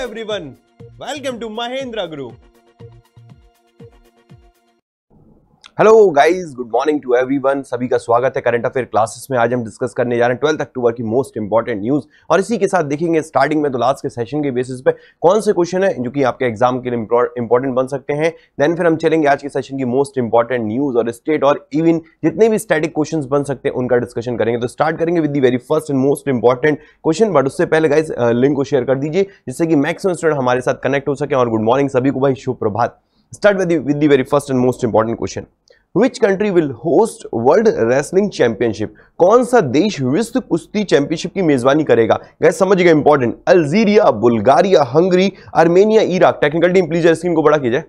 everyone, welcome to Mahendra Group. Hello guys good morning to everyone सभी का स्वागत है करंट अफेयर क्लासेस में आज हम डिस्कस करने जा रहे हैं ट्वेल्थ अक्टूबर की मोस्ट इंपॉर्टेंट न्यूज़ और इसी के साथ देखेंगे स्टार्टिंग में तो लास्ट के सेशन के बेसिस पे कौन से क्वेश्चन है जो कि आपके एग्जाम के लिए इंपॉर्टेंट बन सकते हैं देन फिर हम चलेंगे आज के सेशन की मोस्ट इंपॉर्टेंट न्यूज़ और स्टेट और इवन जितने भी स्टेटिक क्वेश्चन बन सकते हैं उनका डिस्कशन करेंगे तो स्टार्ट करेंगे with the very first and most important question but उससे पहले गाइज लिंक को शेयर कर दीजिए जिससे कि मैक्सिमम स्टूडेंट हमारे साथ कनेक्ट हो सके और गुड मॉर्निंग सभी को भाई शुभ प्रभात start with with the very first and most important question which country will host world wrestling championship कौन सा देश विश्व कुश्ती चैंपियनशिप की मेजबानी करेगा गैस समझिएगा important Algeria Bulgaria Hungary Armenia Iraq technical team please screen को बड़ा कीजिए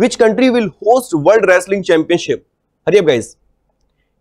which country will host world wrestling championship hurry up guys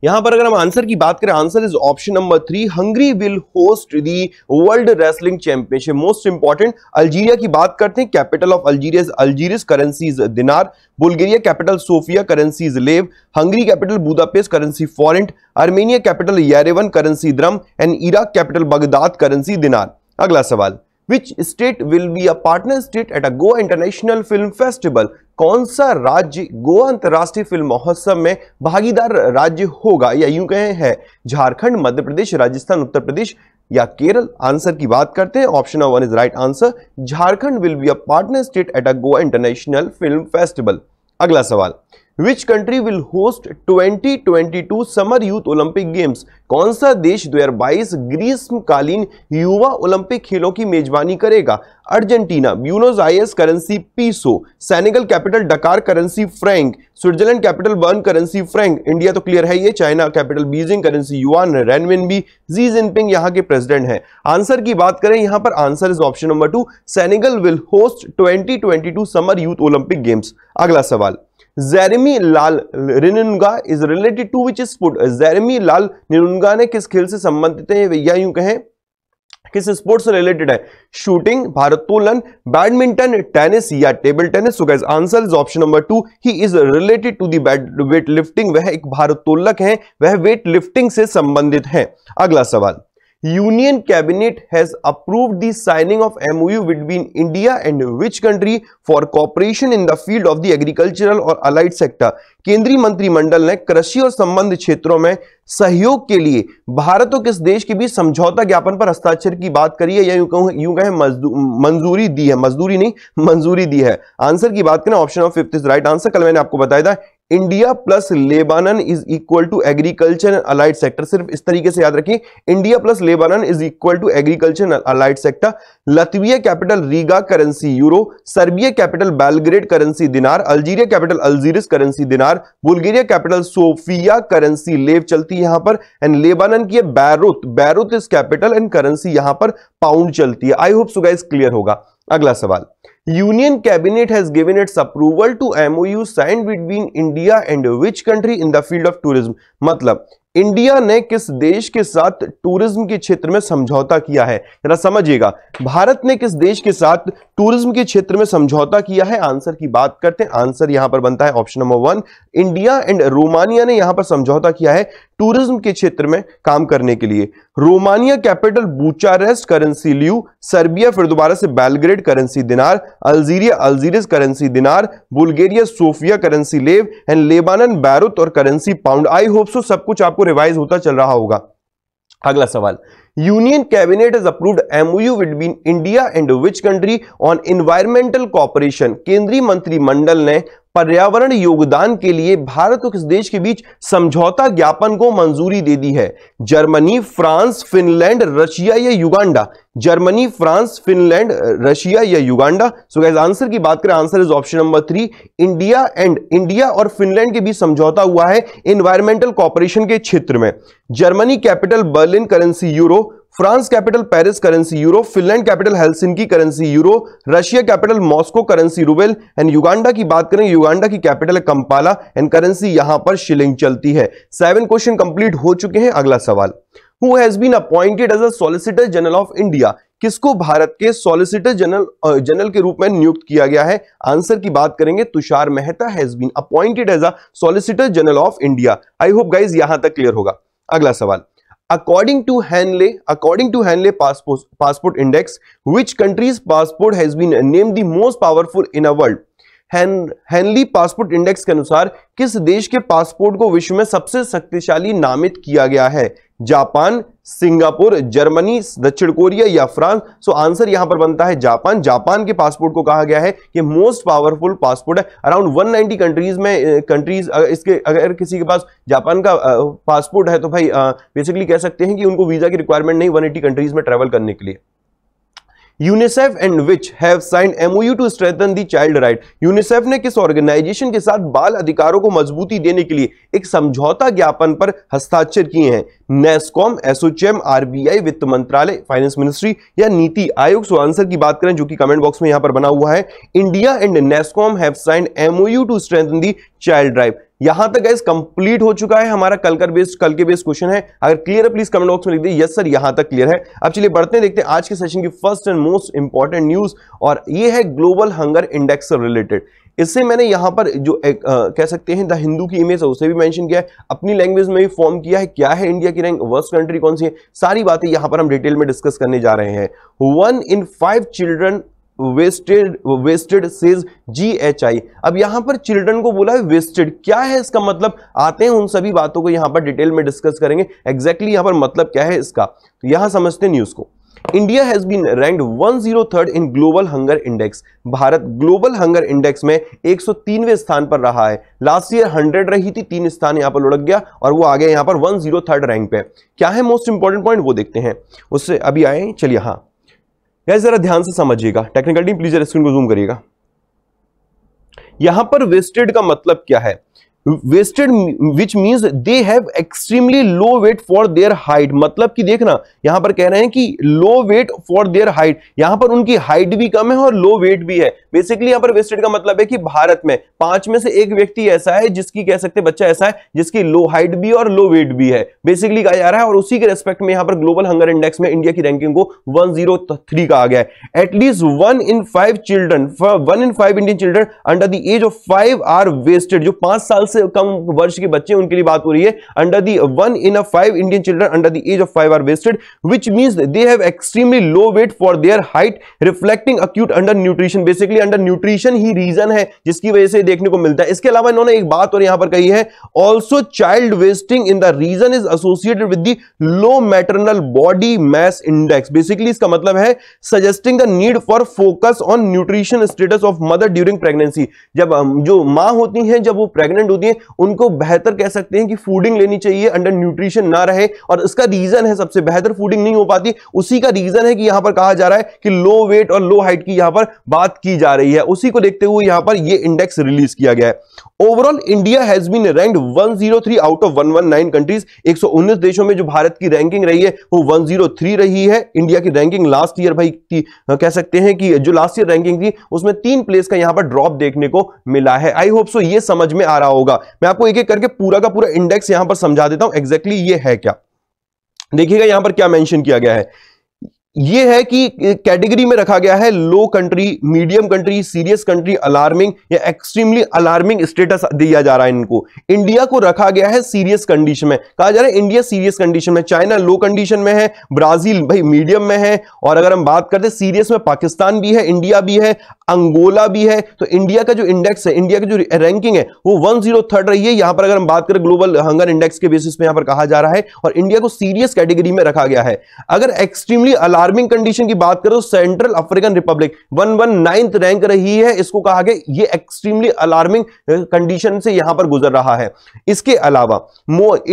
यहां पर अगर हम आंसर की बात करें answer is option number three Hungary will host the world wrestling championship most important Algeria की बात करते हैं capital of Algeria Algiers currency is dinar Bulgaria capital Sofia currency is lev Hungary capital Budapest currency फॉरेंट Armenia capital Yerevan currency dram and Iraq capital Baghdad currency dinar अगला सवाल which state will be a partner state at a Goa International Film Festival कौन सा राज्य गोवा अंतर्राष्ट्रीय film महोत्सव में भागीदार राज्य होगा या यूं कहे है झारखंड मध्य प्रदेश राजस्थान उत्तर प्रदेश या केरल आंसर की बात करते हैं option number one is right answer Jharkhand will be a partner state at a Goa international film festival अगला सवाल which country will host 2022 summer youth Olympic games कौन सा देश 2022 ग्रीष्मकालीन युवा ओलंपिक खेलों की मेजबानी करेगा Argentina Buenos Aires currency peso Senegal capital Dakar currency franc Switzerland capital Bern currency franc India तो क्लियर है ये China capital Beijing currency yuan renminbi बी जी जिनपिंग यहाँ के प्रेसिडेंट है आंसर की बात करें यहाँ पर answer is option number two Senegal will host twenty summer youth Olympic games अगला सवाल Jeremy Lalrinnunga is related to which sport Jeremy Lalrinnunga ने किस खेल से संबंधित है या यूं कहें किस स्पोर्ट से रिलेटेड है शूटिंग भारतोलन बैडमिंटन टेनिस या table tennis so guys answer is option number two he is related to the weightlifting वह एक भारतोलक है वह वेट लिफ्टिंग से संबंधित है अगला सवाल union cabinet has approved the signing of MOU between India and which country for cooperation in the field of the agricultural और अलाइड सेक्टर केंद्रीय मंत्रिमंडल ने कृषि और संबंध क्षेत्रों में सहयोग के लिए भारत और किस देश के बीच समझौता ज्ञापन पर हस्ताक्षर की बात करी है या यूं कहूं यूं कहें मंजूरी दी है मजदूरी नहीं मंजूरी दी है आंसर की बात करें option of fifth is right answer कल मैंने आपको बताया था India plus Lebanon is equal to agriculture allied sector सिर्फ इस तरीके से याद रखिए India plus Lebanon is equal to agriculture allied sector Latvia capital Riga currency euro Serbia capital Belgrade currency dinar Algeria capital Algiers currency dinar Bulgaria capital Sofia currency lev चलती है यहां पर एंड लेबानन की Beirut Beirut is capital and currency यहां पर pound चलती है I hope Suga clear होगा अगला सवाल union cabinet has given its approval to MOU sign between India and which country in the field of tourism मतलब India ने किस देश के साथ टूरिज्म के क्षेत्र में समझौता किया है जरा समझिएगा भारत ने किस देश के साथ टूरिज्म के क्षेत्र में समझौता किया है आंसर की बात करते हैं आंसर यहां पर बनता है option number one India and Romania ने यहां पर समझौता किया है टूरिज्म के क्षेत्र में काम करने के लिए Romania capital Bucharest currency leu Serbia फिर दोबारा से Belgrade currency dinar Algeria Algiers currency dinar Bulgaria Sofia currency lev and Lebanon Beirut और currency pound I hope so सब कुछ आपको रिवाइज होता चल रहा होगा अगला सवाल union cabinet is approved MOU between India and which country on environmental cooperation केंद्रीय मंत्रिमंडल ने पर्यावरण योगदान के लिए भारत और किस देश के बीच समझौता ज्ञापन को मंजूरी दे दी है जर्मनी फ्रांस फिनलैंड रशिया या Uganda Germany France Finland Russia या युगांडा सो गैस आंसर की बात करें answer is option number three India and India और फिनलैंड के बीच समझौता हुआ है इन्वायरमेंटल कॉपरेशन के क्षेत्र में Germany capital Berlin currency euro France capital Paris currency euro Finland capital Helsinki currency euro Russia capital Moscow currency rouble and Uganda की बात करें युगांडा की कैपिटल है कंपाला एंड करेंसी यहां पर शिलिंग चलती है सेवन क्वेश्चन कंप्लीट हो चुके हैं अगला सवाल who has been appointed as a solicitor general of India किसको भारत के सॉलिसिटर जनरल जनरल के रूप में नियुक्त किया गया है आंसर की बात करेंगे Tushar Mehta has been appointed as a solicitor general of India I hope guys यहां तक क्लियर होगा अगला सवाल according to Hanley according to Hanley passport passport index which country's passport has been named the most powerful in a world Henley passport index के अनुसार किस देश के पासपोर्ट को विश्व में सबसे शक्तिशाली नामित किया गया है जापान सिंगापुर जर्मनी दक्षिण कोरिया या फ्रांस सो आंसर यहां पर बनता है जापान जापान के पासपोर्ट को कहा गया है कि मोस्ट पावरफुल पासपोर्ट है अराउंड 190 कंट्रीज में कंट्रीज इसके अगर किसी के पास जापान का पासपोर्ट है तो भाई बेसिकली कह सकते हैं कि उनको वीजा की रिक्वायरमेंट नहीं 180 कंट्रीज में ट्रेवल करने के लिए UNICEF and which have sign MOU to strengthen the child right UNICEF ने किस ऑर्गेनाइजेशन के साथ बाल अधिकारों को मजबूती देने के लिए एक समझौता ज्ञापन पर हस्ताक्षर किए हैं नेस्कॉम एसोचैम आरबीआई वित्त मंत्रालय फाइनेंस मिनिस्ट्री या नीति आयोग सो आंसर की बात करें जो कि कमेंट बॉक्स में यहां पर बना हुआ है India and NASSCOM have sign MOU to strengthen the child right यहां तक गैस कंप्लीट हो चुका है हमारा कल का बेस्ड कल के बेस्ड क्वेश्चन है अगर क्लियर है प्लीज कमेंट बॉक्स में लिख दीजिए यस सर यहां तक क्लियर है अब चलिए बढ़ते हैं देखते हैं आज के सेशन की first and most important news और ये है ग्लोबल हंगर इंडेक्स से रिलेटेड इससे मैंने यहां पर जो एक, आ, कह सकते हैं द हिंदू की इमेज है उसे भी मेंशन किया है अपनी लैंग्वेज में भी फॉर्म किया है क्या है इंडिया की रैंक वर्स्ट कंट्री कौन सी है सारी बातें यहां पर हम डिटेल में डिस्कस करने जा रहे हैं one in five children wasted wasted says G H I अब यहां पर चिल्ड्रन को बोला है वेस्टेड क्या है इसका मतलब आते हैं उन सभी बातों को यहां पर डिटेल में डिस्कस करेंगे एग्जैक्टली exactly यहां पर मतलब क्या है इसका तो यहां समझते हैं न्यूज़ को India has been ranked 103rd in global hunger index Bharat global hunger index में 103वें स्थान पर रहा है लास्ट ईयर 100 रही थी तीन स्थान यहां पर लुढ़क गया और वो आ गया यहां पर 103rd रैंक पे क्या है मोस्ट इंपॉर्टेंट पॉइंट वो देखते हैं उससे अभी आए चलिए हाँ गैस जरा ध्यान से समझिएगा टेक्निकल टीम प्लीज स्क्रीन को जूम करिएगा यहां पर वेस्टेड का मतलब क्या है wasted which means they have extremely low weight for their height मतलब कि देखना यहां पर कह रहे हैं कि low weight for their height यहां पर उनकी हाइट भी कम है और लो वेट भी है बेसिकली यहां पर वेस्टेड का मतलब है कि भारत में पांच में से एक व्यक्ति ऐसा है जिसकी कह सकते बच्चा ऐसा है जिसकी लो हाइट भी और लो वेट भी है बेसिकली कहा जा रहा है और उसी के रेस्पेक्ट में यहां पर ग्लोबल हंगर इंडेक्स में इंडिया की रैंकिंग को वन जीरो थ्री कहा गया है at least one in five children one in five Indian children under the age of five are wasted जो पांच साल से कम वर्ष के बच्चे उनके लिए बात हो रही है under the one in five Indian children under the age of five are wasted which mean they have extremely low weight for their height reflecting acute under nutrition basically under nutrition ही reason है जिसकी वजह से देखने को मिलता है इसके अलावा इन्होंने एक बात और यहां पर कही है also child wasting in the region is associated with the low maternal body mass index basically इसका मतलब है suggesting the need for focus on nutrition status of mother during pregnancy जब जो माँ होती है जब वो प्रेगनेंट होती हैं उनको बेहतर कह सकते हैं कि फूडिंग लेनी चाहिए अंडर न्यूट्रिशन ना रहे और इसका रीजन है सबसे बेहतर फूडिंग नहीं हो पाती उसी का रीजन है कि यहां पर कहा जा रहा है कि लो वेट और लो हाइट की यहां पर बात की जा रही है उसी को देखते हुए यहां पर यह इंडेक्स रिलीज किया गया है overall India has been ranked 103 out of 119 countries 119 देशों में जो भारत की रैंकिंग रही है वो 103 रही है इंडिया की रैंकिंग लास्ट ईयर भाई थी कह सकते हैं कि जो लास्ट ईयर रैंकिंग थी उसमें तीन प्लेस का यहां पर ड्रॉप देखने को मिला है आई होप सो ये समझ में आ रहा होगा होगा मैं आपको एक एक करके पूरा का पूरा इंडेक्स यहां पर समझा देता हूं एग्जैक्टली exactly ये है क्या देखिएगा यहां पर क्या मेंशन किया गया है ये है कि कैटेगरी में रखा गया है low country medium country serious country alarming या एक्सट्रीमली अलार्मिंग स्टेटस दिया जा रहा है इनको इंडिया को रखा गया है सीरियस कंडीशन में कहा जा रहा है इंडिया सीरियस कंडीशन में चाइना लो कंडीशन में है ब्राजील भाई मीडियम में है और अगर हम बात करते सीरियस में पाकिस्तान भी है इंडिया भी है अंगोला भी है तो इंडिया का जो इंडेक्स है इंडिया की जो रैंकिंग है वो वन रही है यहां पर अगर हम बात करें ग्लोबल हंगर इंडेक्स के बेसिस पे यहां पर कहा जा रहा है और इंडिया को सीरियस कैटेगरी में रखा गया है अगर एक्सट्रीमली अलार्म फार्मिंग कंडीशन की बात करें तो central African republic one one ninth rank रही है इसको कहा गया ये एक्सट्रीमली अलार्मिंग कंडीशन से यहां पर गुजर रहा है इसके अलावा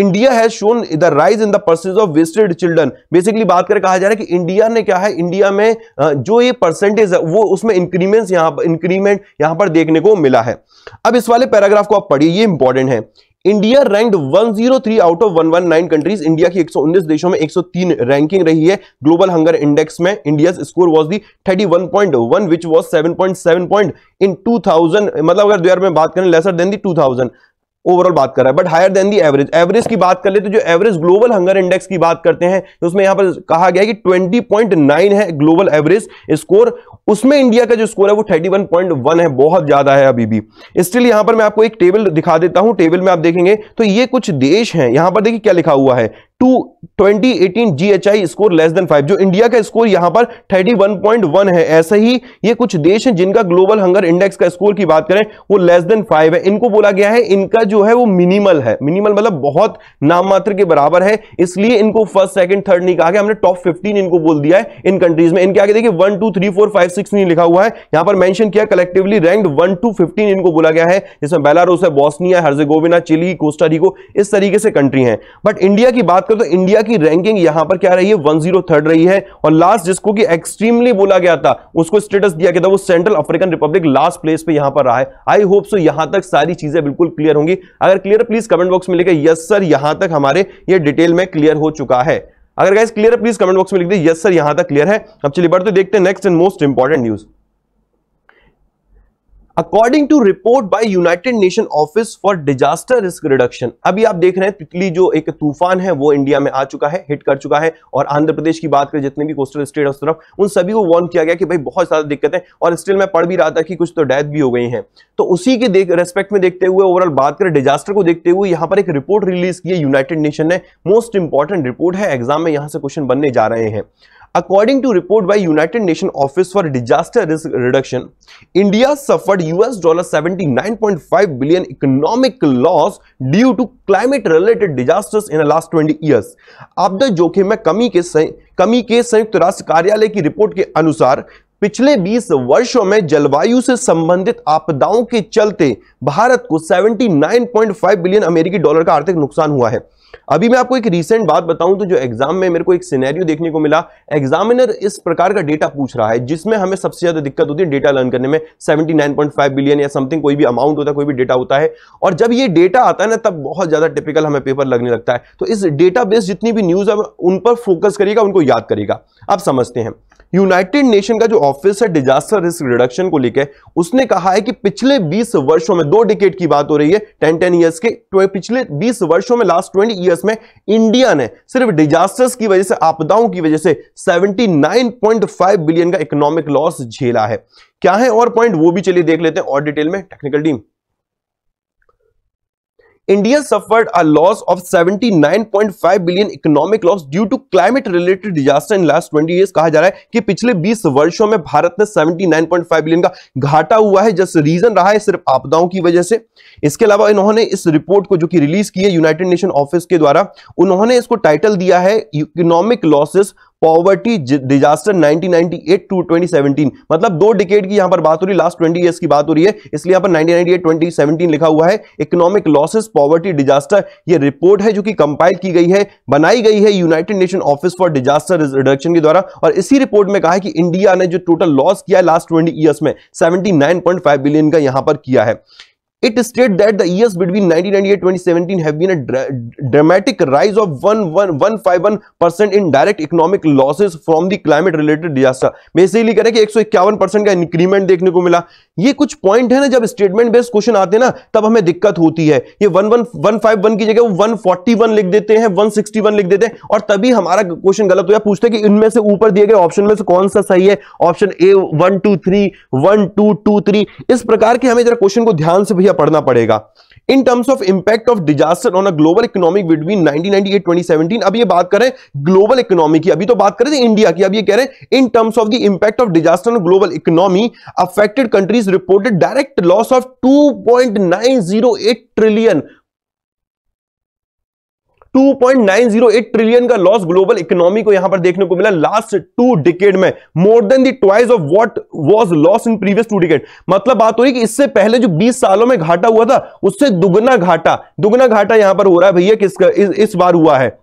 India has shown the rise in the percentage of wasted children basically बात करें कहा जा रहा है कि इंडिया ने क्या है इंडिया में जो ये परसेंटेज है वो उसमें इंक्रीमेंट यहां इंक्रीमेंट यहां पर देखने को मिला है अब इस वाले पैराग्राफ को आप पढ़िए ये इंपॉर्टेंट है India rank 103 out of 119 countries India की 119 देशों में 103 रैंकिंग रही है ग्लोबल हंगर इंडेक्स में India score was the 31.1 which was 7.7 point in 2000 मतलब अगर दो में बात करें लेसर देन दी 2000 ओवरऑल बात कर रहा है but higher than the average average की बात कर ले तो जो एवरेज ग्लोबल हंगर इंडेक्स की बात करते हैं तो उसमें यहां पर कहा गया कि 20.9 है ग्लोबल एवरेज स्कोर उसमें इंडिया का जो स्कोर है वो 31.1 है बहुत ज्यादा है अभी भी स्टिल यहां पर मैं आपको एक टेबल दिखा देता हूं टेबल में आप देखेंगे तो ये कुछ देश हैं यहां पर देखिए क्या लिखा हुआ है to 2018 GHI score less than five जो इंडिया का स्कोर यहां पर 31.1 है ऐसे ही ये कुछ देश हैं जिनका ग्लोबल हंगर इंडेक्स का स्कोर की बात करें वो लेस देन फाइव है इनको बोला गया है इनका जो है वो मिनिमल है मिनिमल मतलब बहुत नाम मात्र के बराबर है इसलिए इनको फर्स्ट सेकंड थर्ड नहीं कहा गया हमने टॉप फिफ्टीन इनको बोल दिया है इन कंट्रीज में इनके आगे देखिए one two three four five six नहीं लिखा हुआ है यहां पर मैंशन किया collectively rank one to fifteen इनको बोला गया है जिसमें बेलारूस है बॉस्निया हर्जेगोविना चिली कोस्टारिको इस तरीके से कंट्री है बट इंडिया की बात करें तो इंडिया की रैंकिंग यहां पर क्या रही है वन रही है और लास्ट जिसको कि एक्सट्रीमली बोला गया था उसको स्टेटस दिया गया था वो central African republic last place पे यहां पर रहा है आई होप सो यहां तक सारी चीजें बिल्कुल क्लियर होंगी अगर क्लियर प्लीज कमेंट बॉक्स में लिखे यस सर यहां तक हमारे ये डिटेल में क्लियर हो चुका है अगर क्लियर है प्लीज कमेंट बॉक्स में लिख दे यस सर यहां तक क्लियर है अब चलिए बढ़ते देखते हैं next and most important news according to report by united nation office for disaster risk reduction अभी आप देख रहे हैं तितली जो एक तूफान है वो इंडिया में आ चुका है हिट कर चुका है और आंध्र प्रदेश की बात करें जितने भी कोस्टल स्टेट उस तरफ उन सभी को वॉर्न किया गया कि भाई बहुत ज्यादा दिक्कतें और स्टिल मैं पढ़ भी रहा था कि कुछ तो डेथ भी हो गई है तो उसी के देख रेस्पेक्ट में देखते हुए ओवरऑल बात करें डिजास्टर को देखते हुए यहां पर एक रिपोर्ट रिलीज की है यूनाइटेड नेशन ने मोस्ट इंपॉर्टेंट रिपोर्ट है एग्जाम में यहां से क्वेश्चन बनने जा रहे हैं According to report by United Nations Office for Disaster Risk Reduction, India suffered US dollar 79.5 billion economic loss due to climate related disasters in the last 20 years. आपदा जोखिम में कमी के कमी के संयुक्त राष्ट्र कार्यालय की रिपोर्ट के अनुसार पिछले 20 वर्षों में जलवायु से संबंधित आपदाओं के चलते भारत को 79.5 बिलियन अमेरिकी डॉलर का आर्थिक नुकसान हुआ है अभी मैं आपको एक रीसेंट बात बताऊं तो जो एग्जाम में मेरे को एक सिनेरियो देखने को मिला एग्जामिनर इस प्रकार का डेटा पूछ रहा है जिसमें हमें सबसे ज्यादा दिक्कत होती है डेटा लर्न करने में 79.5 बिलियन या समथिंग कोई भी अमाउंट होता है कोई भी डेटा होता है और जब ये डेटा आता है ना तब बहुत ज्यादा टिपिकल हमें पेपर लगने लगता है तो इस डेटा जितनी भी न्यूज है उन पर फोकस करिएगा उनको याद करेगा आप समझते हैं यूनाइटेड नेशन का जो ऑफिस है डिजास्टर रिस्क रिडक्शन को लेकर उसने कहा है कि पिछले 20 वर्षों में दो डिकेट की बात हो रही है टेन टेन ईयर्स के तो पिछले 20 वर्षों में लास्ट 20 ईयर्स में इंडिया ने सिर्फ डिजास्टर्स की वजह से आपदाओं की वजह से 79.5 बिलियन का इकोनॉमिक लॉस झेला है क्या है और पॉइंट वो भी चलिए देख लेते हैं और डिटेल में technical team India suffered a loss of 79.5 billion economic loss due to climate related disaster in last 20 years कहा जा रहा है कि पिछले 20 वर्षों में भारत ने 79.5 बिलियन का घाटा हुआ है जस्ट रीजन रहा है सिर्फ आपदाओं की वजह से इसके अलावा इन्होंने इस रिपोर्ट को जो कि रिलीज की है यूनाइटेड नेशन ऑफिस के द्वारा उन्होंने इसको टाइटल दिया है economic losses poverty disaster 1998 to 2017 मतलब दो डिकेट की यहां पर बात हो रही है लास्ट 20 ईयर्स की बात हो रही है इसलिए यहां पर 1998 2017 लिखा हुआ है इकोनॉमिक लॉसेस पॉवर्टी डिजास्टर ये रिपोर्ट है जो कि कंपाइल की गई है बनाई गई है united nation office for disaster reduction के द्वारा और इसी रिपोर्ट में कहा है कि इंडिया ने जो टोटल लॉस किया है लास्ट ट्वेंटी ईयर्स में सेवेंटी बिलियन का यहां पर किया है it states that the years between 1998 2017 have been a dra dramatic rise of 151% in direct economic losses from the climate related disaster basically कह रहे कि 151% का इंक्रीमेंट देखने को मिला ये कुछ पॉइंट है ना जब स्टेटमेंट बेस्ड क्वेश्चन आते हैं ना तब हमें दिक्कत होती है ये 151 की जगह वो 141 लिख देते हैं 161 लिख देते हैं और तभी हमारा क्वेश्चन गलत हो जाए पूछते हैं कि इनमें से ऊपर दिए गए ऑप्शन में से कौन सा सही है option A one two three one two two three इस प्रकार के हमें जरा क्वेश्चन को ध्यान से भैया भी पढ़ना पड़ेगा in terms of impact of disaster on a global economic between 1998 2017 अब ये बात करें ग्लोबल इकोनॉमी की अभी तो बात करें इंडिया की अब ये कह रहे हैं in terms of the impact of disaster on global economy affected countries reported direct loss of 2.908 trillion 2.908 trillion का लॉस ग्लोबल इकोनॉमी को यहां पर देखने को मिला लास्ट टू डिकेड में more than the twice of what was loss in previous two decade मतलब बात हो रही कि इससे पहले जो 20 सालों में घाटा हुआ था उससे दुगना घाटा दुगना घाटा यहां पर हो रहा है भैया किसका इस, इस बार हुआ है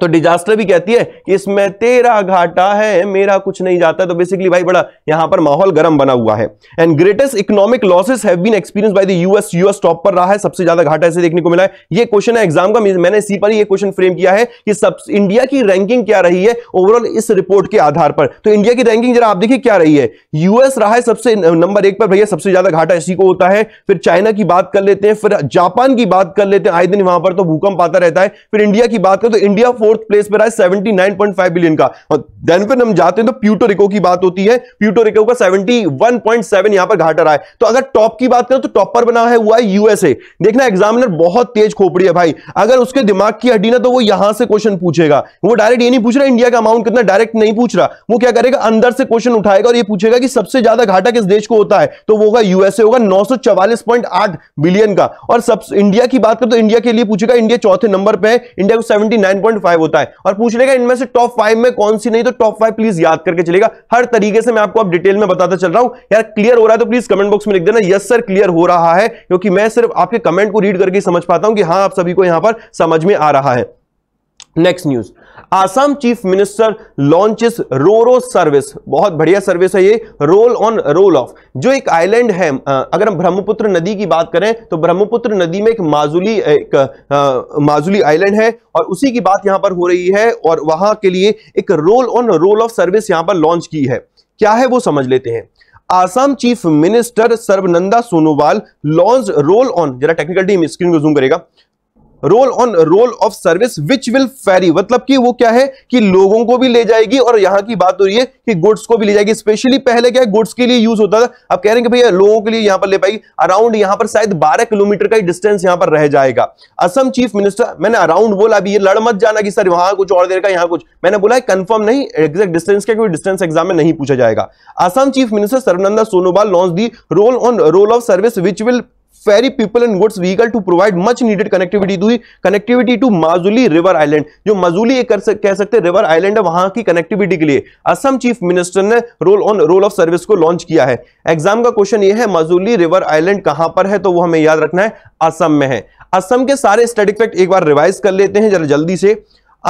तो डिजास्टर भी कहती है इसमें तेरा घाटा है मेरा कुछ नहीं जाता तो बेसिकली भाई बड़ा यहां पर माहौल गर्म बना हुआ है and greatest economic losses have been experience by the US US top पर रहा है सबसे ज्यादा घाटा ऐसे देखने को मिला है ये क्वेश्चन है एग्जाम का मैंने इसी पर ये क्वेश्चन फ्रेम किया है कि सब इंडिया की रैंकिंग क्या रही है ओवरऑल इस रिपोर्ट के आधार पर तो इंडिया की रैंकिंग जरा आप देखिए क्या रही है यूएस रहा है सबसे नंबर एक पर भैया सबसे ज्यादा घाटा इसी को होता है फिर चाइना की बात कर लेते हैं फिर जापान की बात कर लेते हैं आए दिन वहां पर तो भूकंप आता रहता है फिर इंडिया की बात करें तो इंडिया फोर फोर्थ प्लेस पर आए 79.5 बिलियन का और देन फिर हम जाते हैं तो प्यूटो रिको की बात होती है प्यूटो रिको का 71.7 यहां पर घाटा रहा है तो अगर टॉप की बात करें तो टॉप पर बना है हुआ है यूएसए देखना एग्जामिनर बहुत तेज खोपड़ी है भाई अगर उसके दिमाग की हड्डी ना तो वो यहां से क्वेश्चन पूछेगा वो डायरेक्ट ये नहीं पूछ रहा इंडिया का अमाउंट कितना डायरेक्ट नहीं पूछ रहा वो क्या करेगा अंदर से क्वेश्चन उठाएगा और ये पूछेगा कि सबसे ज्यादा घाटा किस देश को होता है तो वो होगा यूएसए होगा 944.8 बिलियन का और सब इंडिया की बात करें तो इंडिया के लिए पूछेगा इंडिया चौथे नंबर पर है इंडिया को 79.5 फाइव होता है और पूछ लेगा इनमें से टॉप फाइव में कौन सी नहीं तो टॉप फाइव प्लीज याद करके चलेगा हर तरीके से मैं आपको अब डिटेल में बताता चल रहा हूं यार क्लियर हो रहा है तो प्लीज कमेंट बॉक्स में लिख देना यस सर क्लियर हो रहा है क्योंकि मैं सिर्फ आपके कमेंट को रीड करके समझ पाता हूं कि हाँ आप सभी को यहां पर समझ में आ रहा है next news Assam chief minister launches RoRo service बहुत बढ़िया सर्विस है ये रोल ऑन रोल ऑफ जो एक आइलैंड है अगर हम ब्रह्मपुत्र नदी की बात करें तो ब्रह्मपुत्र नदी में एक माजुली एक माजुली आइलैंड है और उसी की बात यहां पर हो रही है और वहां के लिए एक roll on roll off service यहां पर लॉन्च की है क्या है वो समझ लेते हैं Assam chief minister Sarbananda Sonowal launch roll on जरा टेक्निकल टीम स्क्रीन को जूम करेगा roll on roll off service which will ferry मतलब कि वो क्या है कि लोगों को भी ले जाएगी और यहां की बात हो रही है कि गुड्स को भी ले जाएगी स्पेशली पहले क्या है गुड्स के लिए यूज होता था अब कह रहे हैं कि भैया लोगों के लिए यहां पर ले पाएगी अराउंड यहां पर शायद बारह किलोमीटर का ही डिस्टेंस यहां पर रह जाएगा असम चीफ मिनिस्टर मैंने अराउंड बोला अभी ये लड़ मत जाना कि सर वहां कुछ और देर का यहां कुछ मैंने बोला कंफर्म नहीं एग्जैक्ट डिस्टेंस का कोई डिस्टेंस एग्जाम में नहीं पूछा जाएगा Assam chief minister Sarbananda Sonowal launch the roll on roll off service which will ferry people and goods vehicle to provide much needed connectivity to connectivity to Majuli river island जो माजुली एक कह सकते हैं river island है वहां की connectivity के लिए असम chief minister ने role on role of service को launch किया है exam का question ये है माजुली river island कहां पर है तो वो हमें याद रखना है असम में है असम के सारे स्टैटिक फैक्ट एक बार रिवाइज कर लेते हैं जरा जल्दी से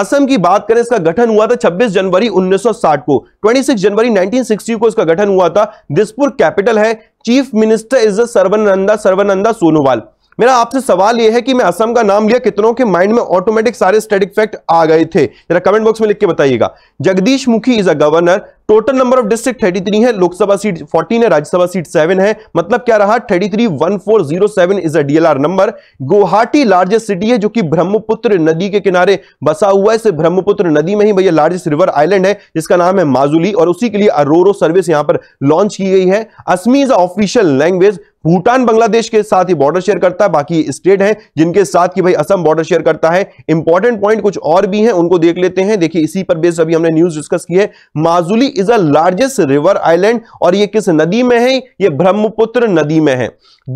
असम की बात करें इसका गठन हुआ था 26 जनवरी 1960 को 26 जनवरी 1960 को इसका गठन हुआ था दिसपुर कैपिटल है chief minister is Sarbananda Sarbananda Sonowal मेरा आपसे सवाल यह है कि मैं असम का नाम लिया कितनों के माइंड में ऑटोमेटिक सारे स्टेटिक फैक्ट आ गए थे जरा कमेंट बॉक्स में लिख के बताइएगा Jagdish Mukhi is a governor total number of district 33 है लोकसभा सीट 14 है राज्यसभा सीट 7 है मतलब क्या रहा 331407 is a DLR number Guwahati largest city है जो कि ब्रह्मपुत्र नदी के किनारे बसा हुआ है ब्रह्मपुत्र नदी में ही भैया लार्जेस्ट रिवर आइलैंड है जिसका नाम है माजुली और उसी के लिए अरोरो सर्विस यहां पर लॉन्च की गई है Assamese is a official language Bhutan Bangladesh के साथ ही बॉर्डर शेयर करता है बाकी स्टेट हैं जिनके साथ की भाई असम बॉर्डर शेयर करता है इंपॉर्टेंट पॉइंट कुछ और भी हैं उनको देख लेते हैं देखिए इसी पर बेस अभी हमने न्यूज डिस्कस की है Majuli is a largest river island और ये किस नदी में है ये ब्रह्मपुत्र नदी में है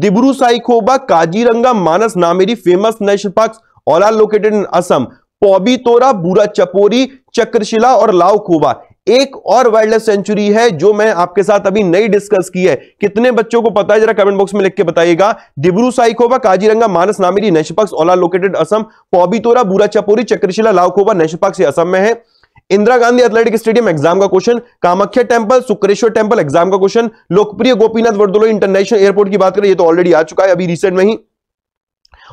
Dibru Saikhowa Kaziranga Manas Nameri famous national park all are located in Assam Pobitora Burachapori चक्रशिला और खोबा एक और वाइल्डलेस सेंचुरी है जो मैं आपके साथ अभी नई डिस्कस की है कितने बच्चों को पता है जरा कमेंट बॉक्स में लिख के बताइएगा Dibru Saikhowa Kaziranga Manas Nameri national parks all are located Assam Pobitora Burachapori Chakrashila Lawkhowa national parks Assam में है Indira Gandhi athletic stadium exam का question Kamakhya temple Sukreswar temple exam का क्वेश्चन लोकप्रिय गोपीनाथ वर्दोलो इंटरनेशनल एयरपोर्ट की बात करें ये तो ऑलरेडी आ चुका है अभी रिसेंट में ही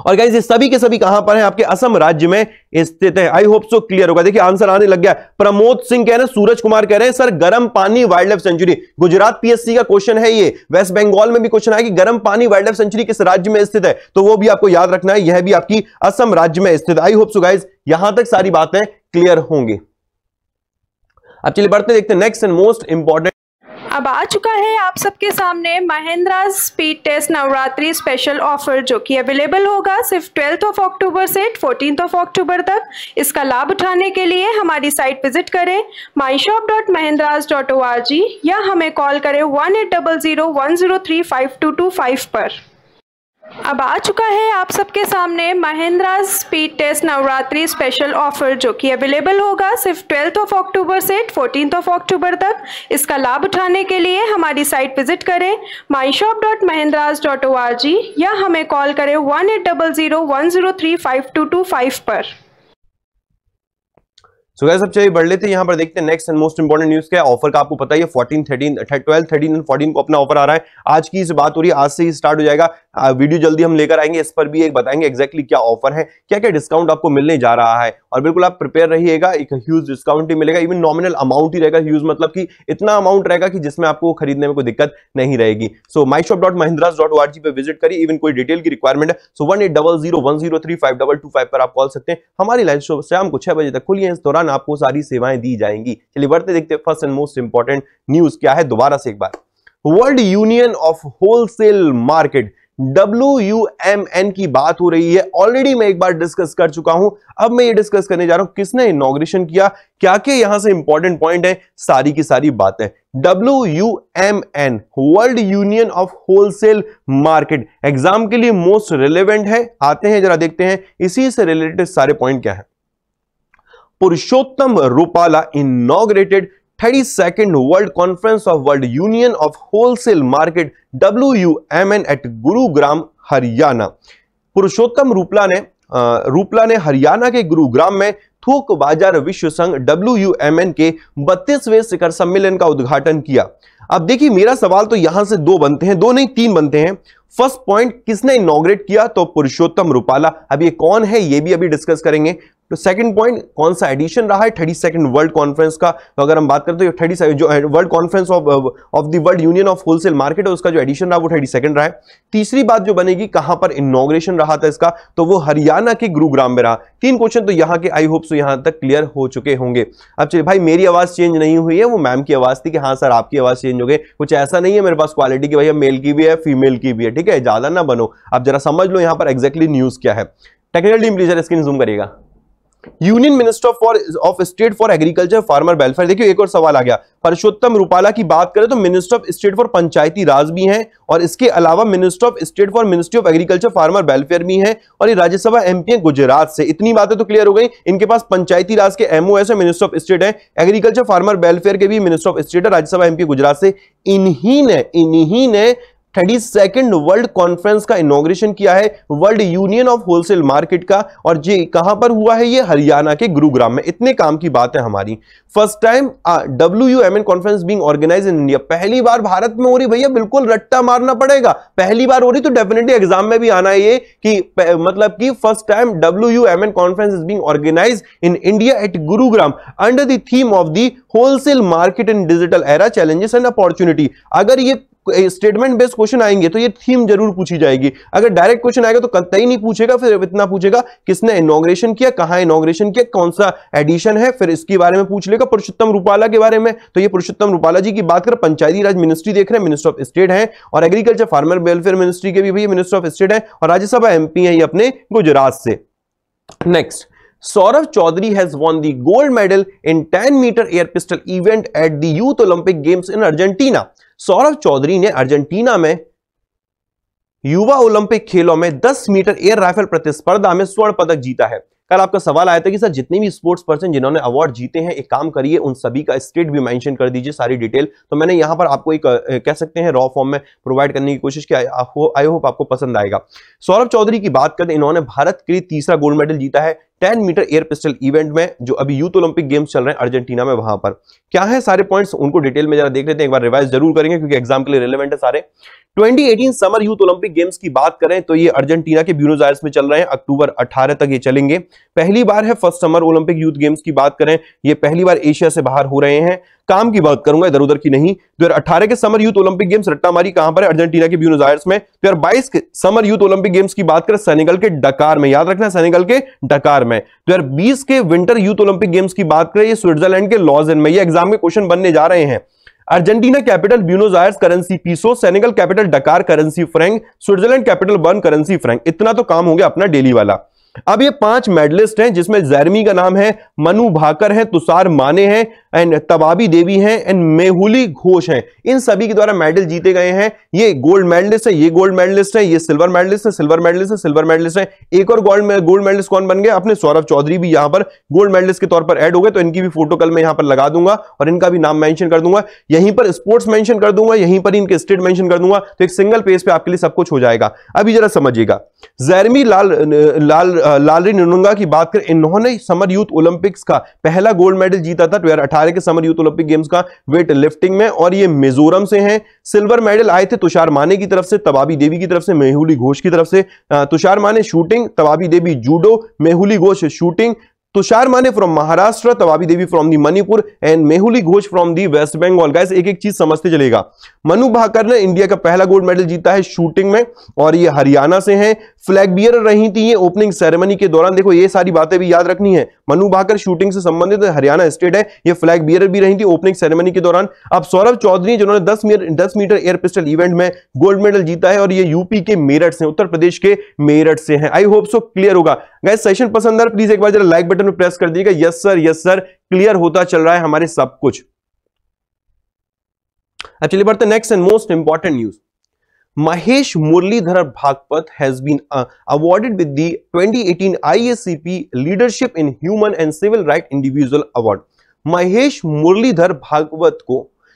और गाइज ये सभी के सभी कहां पर है आपके असम राज्य में स्थित है आई होप सो क्लियर होगा देखिए आंसर आने लग गया प्रमोद सिंह कह रहे हैं सूरज कुमार कह रहे हैं सर गर्म पानी wild life sanctuary Gujarat PSC का क्वेश्चन है ये वेस्ट बंगाल में भी क्वेश्चन आया कि गर्म पानी वाइल्ड लाइफ सेंचुरी किस राज्य में स्थित है तो वो भी आपको याद रखना है यह भी आपकी असम राज्य में स्थित आई होप सो गाइज यहां तक सारी बातें क्लियर होंगी अब चलिए बढ़ते देखते नेक्स्ट एंड मोस्ट इंपॉर्टेंट अब आ चुका है आप सबके सामने Mahindra speed test Navratri special offer जो कि अवेलेबल होगा सिर्फ ट्वेल्थ ऑफ अक्टूबर से फोर्टीन ऑफ अक्टूबर तक इसका लाभ उठाने के लिए हमारी साइट विजिट करें my shop dot Mahindras dot O R G या हमें कॉल करें one eight double zero one zero three five two two five पर अब आ चुका है आप सबके सामने Mahindra speed test Navratri special offer जो कि अवेलेबल होगा सिर्फ ट्वेल्थ ऑफ अक्टूबर से फोर्टीन ऑफ अक्टूबर तक इसका लाभ उठाने के लिए हमारी साइट विजिट करें my shop dot Mahindras dot O R G या हमें कॉल करें one eight double zero one zero three five two two five पर सो गैस अब चलिए बढ़ लेते हैं यहाँ पर देखते हैं next and most important news क्या है ऑफर का आपको पता ही है fourteen thirteen twelve thirteen and fourteen को अपना ऑफर आ रहा है आज की इस बात हो रही है आज से ही स्टार्ट हो जाएगा आ, वीडियो जल्दी हम लेकर आएंगे इस पर भी एक बताएंगे एक्जैक्टली क्या ऑफर है क्या क्या डिस्काउंट आपको मिलने जा रहा है और बिल्कुल आप प्रिपेयर रहिएगा एक ह्यूज डिस्काउंट ही मिलेगा इवन नॉमिनल अमाउंट ही रहेगा ह्यूज मतलब कि इतना अमाउंट रहेगा कि जिसमें आपको खरीदने में कोई दिक्कत नहीं रहेगी so my shop dot Mahindras dot O R G पर विजिट करिए इवन कोई डिटेल की रिक्वायरमेंट है so one eight double zero one zero three five double two five पर आप कॉल सकते हैं हमारी लाइन शो शाम को छह बजे तक खुली है इस दौरान दौरान आपको सारी सेवाएं दी जाएंगी चलिए बढ़ते देखते हैं first and most important news क्या है दोबारा से एक बार world union of wholesale market W की बात हो रही है ऑलरेडी मैं एक बार डिस्कस कर चुका हूं अब मैं ये डिस्कस करने जा रहा हूं किसने इनोग्रेशन किया क्या क्या यहां से इंपॉर्टेंट पॉइंट है सारी की सारी बातें W U M N world union of wholesale market exam के लिए मोस्ट रिलेवेंट है आते हैं जरा देखते हैं इसी से रिलेटेड सारे पॉइंट क्या है Purushottam Purushottam Rupala inaugurated 32nd world Conference of World Union of Wholesale Market WUMN at Gurugram Haryana Purushottam Rupala ने रूपला ने हरियाणा के गुरुग्राम में थोक बाजार विश्व संघ डब्ल्यू के बत्तीसवें शिखर सम्मेलन का उद्घाटन किया अब देखिए मेरा सवाल तो यहां से दो बनते हैं दो नहीं तीन बनते हैं फर्स्ट पॉइंट किसने इनोग्रेट किया तो पुरुषोत्तम रूपाला अब ये कौन है ये भी अभी डिस्कस करेंगे तो सेकंड पॉइंट कौन सा एडिशन रहा है थर्टी सेकंड वर्ल्ड कॉन्फ्रेंस का तो अगर हम बात करते हैं थर्टी जो world conference of of the world union of wholesale market है उसका जो एडिशन रहा वो थर्टी सेकंड रहा है तीसरी बात जो बनेगी कहां पर इनोग्रेशन रहा था इसका तो वो हरियाणा के गुरुग्राम में रहा तीन क्वेश्चन तो यहाँ के आई होप सो यहाँ तक क्लियर हो चुके होंगे अब चलिए भाई मेरी आवाज चेंज नहीं हुई है वो मैम की आवाज थी कि हाँ सर आपकी आवाज चेंज हो गई कुछ ऐसा नहीं है मेरे पास क्वालिटी की भैया मेल की भी है फीमेल की भी है ठीक है ज्यादा ना बनो आप जरा समझ लो यहाँ पर एग्जैक्टली न्यूज क्या है technical team please screen zoom करिएगा union minister for of state for agriculture farmer welfare देखिए एक और सवाल आ गया परशोत्तम रूपाला की बात करें तो minister of state for Panchayati Raj भी हैं और इसके अलावा minister of state for ministry of agriculture farmer welfare भी हैं और ये राज्यसभा एमपी हैं गुजरात से इतनी बातें तो क्लियर हो गई इनके पास पंचायती राज के MO S minister of state है एग्रीकल्चर फार्मर वेलफेयर के भी मिनिस्टर ऑफ स्टेट है राज्यसभा एमपी गुजरात से इन्हीं ने इन्हीं ने थर्टी सेकेंड वर्ल्ड कॉन्फ्रेंस का इनोग्रेशन किया है world union of wholesale market का और ये कहां पर हुआ है ये हरियाणा के गुरुग्राम में इतने काम की बात है हमारी first time W U M N conference being organise in India पहली बार भारत में हो रही भैया बिल्कुल रट्टा मारना पड़ेगा पहली बार हो रही तो डेफिनेटली एग्जाम में भी आना है ये कि मतलब कि first time W U M N conference is being organise in India at Gurugram under the theme of the wholesale market in digital era challenges and opportunity अगर ये स्टेटमेंट बेस्ड क्वेश्चन आएंगे तो ये थीम जरूर पूछी जाएगी अगर डायरेक्ट क्वेश्चन आएगा तो कतई नहीं पूछेगा फिर इतना पूछेगा किसने इनोग्रेशन किया कहा इनोग्रेशन किया कौन सा एडिशन है फिर इसके बारे में पूछ लेगा पुरुषोत्तम रूपाला के बारे में तो ये पुरुषोत्तम रूपाला जी की बात कर पंचायती राज मिनिस्ट्री देख रहे हैं मिनिस्टर ऑफ स्टेट है और एग्रीकल्चर फार्मर वेलफेयर मिनिस्ट्री के भी भैया मिनिस्टर ऑफ स्टेट है और राज्यसभा एमपी है ये अपने गुजरात से next Saurabh Chaudhary has won the gold medal in 10 metre air pistol event at the youth Olympic games in Argentina Saurabh Chaudhary ने अर्जेंटीना में युवा ओलंपिक खेलों में 10 मीटर एयर राइफल प्रतिस्पर्धा में स्वर्ण पदक जीता है कल आपका सवाल आया था कि सर जितने भी स्पोर्ट्स पर्सन जिन्होंने अवार्ड जीते हैं एक काम करिए उन सभी का स्टेट भी मेंशन कर दीजिए सारी डिटेल तो मैंने यहां पर आपको एक कह सकते हैं रॉ फॉर्म में प्रोवाइड करने की कोशिश की आई होप आपको पसंद आएगा सौरभ चौधरी की बात करें इन्होंने भारत के लिए तीसरा गोल्ड मेडल जीता है ten metre air pistol event में जो अभी यूथ ओलंपिक गेम्स चल रहे हैं अर्जेंटीना में वहां पर क्या है सारे पॉइंट्स उनको डिटेल में जरा देख लेते हैं एक बार रिवाइज जरूर करेंगे क्योंकि एग्जाम के लिए रिलेवेंट है सारे 2018 समर यूथ ओलंपिक गेम्स की बात करें तो ये अर्जेंटीना के ब्यूनोज में चल रहे हैं अक्टूबर 18 तक ये चलेंगे पहली बार है first summer Olympic youth games की बात करें ये पहली बार एशिया से बाहर हो रहे हैं काम की बात करूंगा इधर उधर की नहीं दो हजार के समर यूथ ओलंपिक गेम्स रट्टामारी कहां पर है अर्जेंटीना के ब्यूनोज में दो हजार के समर यूथ ओलंपिक गेम्स की बात करें सेनेगल के डकार में याद रखना सेनेगल के डकार में में तो बीस के विंटर यूथ ओलंपिक गेम्स की बात करें ये स्विट्जरलैंड के लॉजन में ये एग्जाम के क्वेश्चन बनने जा रहे हैं Argentina capital Buenos Aires currency peso Senegal capital Dakar currency franc Switzerland capital Bern currency franc इतना तो काम हो गया अपना डेली वाला अब ये पांच मेडलिस्ट हैं जिसमें जैरमी का नाम है मनु भाकर है तुषार माने हैं एंड तबाबी देवी हैं एंड मेहुली घोष हैं इन सभी के द्वारा मेडल जीते गए हैं ये गोल्ड मेडलिस्ट है ये गोल्ड मेडलिस्ट है ये सिल्वर मेडलिस्ट है सिल्वर मेडलिस्ट है सिल्वर मेडलिस्ट है एक और गोल्ड गोल्ड मेडलिस्ट कौन बन गया अपने सौरभ चौधरी भी यहां पर गोल्ड मेडलिस्ट के तौर पर एड हो गए तो इनकी भी फोटो कल मैं यहां पर लगा दूंगा और इनका भी नाम मैंशन कर दूंगा यहीं पर स्पोर्ट्स मैंशन कर दूंगा यहीं पर इनके स्टेट मैंशन कर दूंगा तो एक सिंगल पेज पर आपके लिए सब कुछ हो जाएगा अभी जरा समझिएगा जैरमी लाल लाल लालरी निनुंगा की बात करें इन्होंने समर यूथ ओलंपिक्स का पहला गोल्ड मेडल जीता था अठारह के समर यूथ ओलंपिक गेम्स का वेट लिफ्टिंग में और ये मिजोरम से हैं सिल्वर मेडल आए थे तुषार माने की तरफ से तबाबी देवी की तरफ से मेहुली घोष की तरफ से Tushar Mane shooting Tababi Devi judo Mehuli Ghosh shooting Tushar Mane from Maharashtra Tababi Devi from the Manipur and Mehuli Ghosh from the West Bengal guys एक एक चीज समझते चलेगा मनु भाकर ने इंडिया का पहला गोल्ड मेडल जीता है शूटिंग में और ये हरियाणा से हैं फ्लैग बियर रही थी ये ओपनिंग सेरेमनी के दौरान देखो ये सारी बातें भी याद रखनी है मनु भाकर शूटिंग से संबंधित हरियाणा स्टेट है ये फ्लैग बियर भी रही थी ओपनिंग सेरेमनी के दौरान अब सौरभ चौधरी जिन्होंने दस मीटर दस मीटर एयर पिस्टल इवेंट में गोल्ड मेडल जीता है और ये यूपी के मेरठ से उत्तर प्रदेश के मेरठ से है आई होप सो क्लियर होगा गैस सेशन पसंद है प्लीज एक बार जरा लाइक बटन में प्रेस कर दीजिएगा yes sir yes sir clear होता चल रहा है हमारे सब कुछ चलिए बढ़ते next and most important news Mahesh Murlidhar Bhagpat has been uh, awarded with the 2018 IACP Leadership in Human and Civil Rights Individual Award. Mahesh Murlidhar Bhagwat को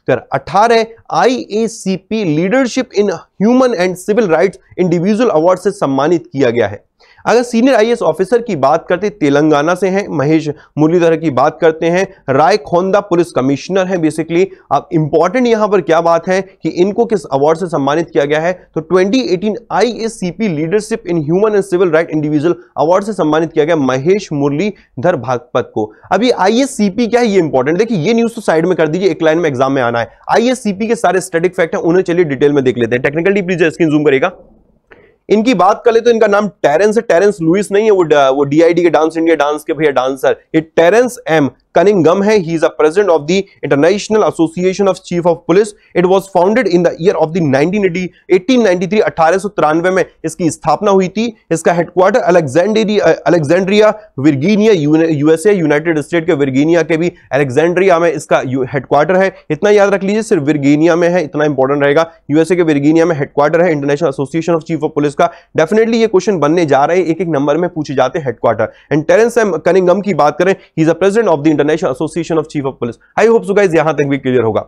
2018 IACP leadership in human and civil rights individual award से सम्मानित किया गया है अगर senior IAS officer की बात करते तेलंगाना से हैं महेश मुरलीधर की बात करते हैं राय खोंदा पुलिस कमिश्नर हैं बेसिकली अब इंपॉर्टेंट यहां पर क्या बात है कि इनको किस अवार्ड से सम्मानित किया गया है तो 2018 eighteen ISCP leadership in human and civil right individual award से सम्मानित किया गया महेश मुरलीधर भागपत को अब ये आई क्या है ये इंपॉर्टेंट देखिए ये न्यूज तो साइड में कर दीजिए एक लाइन में एग्जाम में आना है आई के सारे स्टेटिक फैक्ट है उन्हें चलिए डिटेल में देख लेते हैं टेक्निकल डीप स्क्रीन जूम करेगा इनकी बात कर ले तो इनका नाम टेरेंस है टेरेंस लुइस नहीं है वो वो डीआईडी के डांस इंडिया डांस के भैया डांसर ये Terrence M Cunningham hai. He is a president of the International Association of Chief of Police. It was founded in the year of the 1980, 1893 1893 में इसकी स्थापना हुई थी इसका headquarter Alexandria Alexandria Virginia USA United State के Virginia के भी Alexandria में इसका हेडक्वार्टर है इतना याद रख लीजिए सिर्फ वर्गीनिया में है इतना इंपॉर्टेंट रहेगा यूएसए के वर्गीनिया में हेडक्वार्टर है international association of chief of police का डेफिनेटली ये क्वेश्चन बनने जा रहे हैं एक एक नंबर में पूछे जाते हैं headquarter and Terrence M Cunningham की बात करें he is a president of the national association of chief of police I hope so guys यहां तक भी क्लियर होगा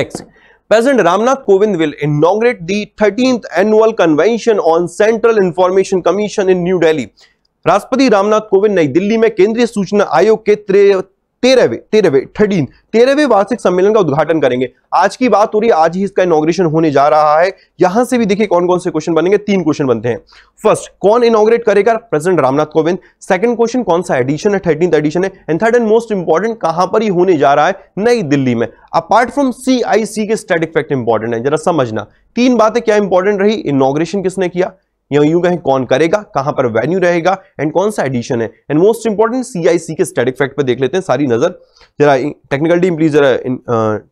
next president Ramnath Kovind will inaugurate thirteenth annual convention on central information commission in new Delhi राष्ट्रपति रामनाथ कोविंद नई दिल्ली में केंद्रीय सूचना आयोग के तेरहवे तेरहवे थर्टीन तेरहवे वार्षिक सम्मेलन का उद्घाटन करेंगे आज की बात हो रही है आज ही इसका इनोग्रेशन होने जा रहा है यहां से भी देखिए कौन कौन से क्वेश्चन बनेंगे तीन क्वेश्चन बनते हैं फर्स्ट कौन इनोग्रेट करेगा president Ramnath Kovind second question कौन सा एडिशन है थर्टीन एडिशन है and third and most important कहां पर ही होने जा रहा है नई दिल्ली में अपार्ट फ्रॉम सी के स्टेट इफेक्ट इंपॉर्टेंट है जरा समझना तीन बातें क्या इंपॉर्टेंट रही इनोग्रेशन किसने किया या यूं कहें कौन करेगा कहां पर वेन्यू रहेगा एंड कौन सा एडिशन है एंड मोस्ट इंपॉर्टेंट सीआईसी के स्टैटिक फैक्ट पर देख लेते हैं सारी नजर जरा टेक्निकल टीम प्लीज जरा uh,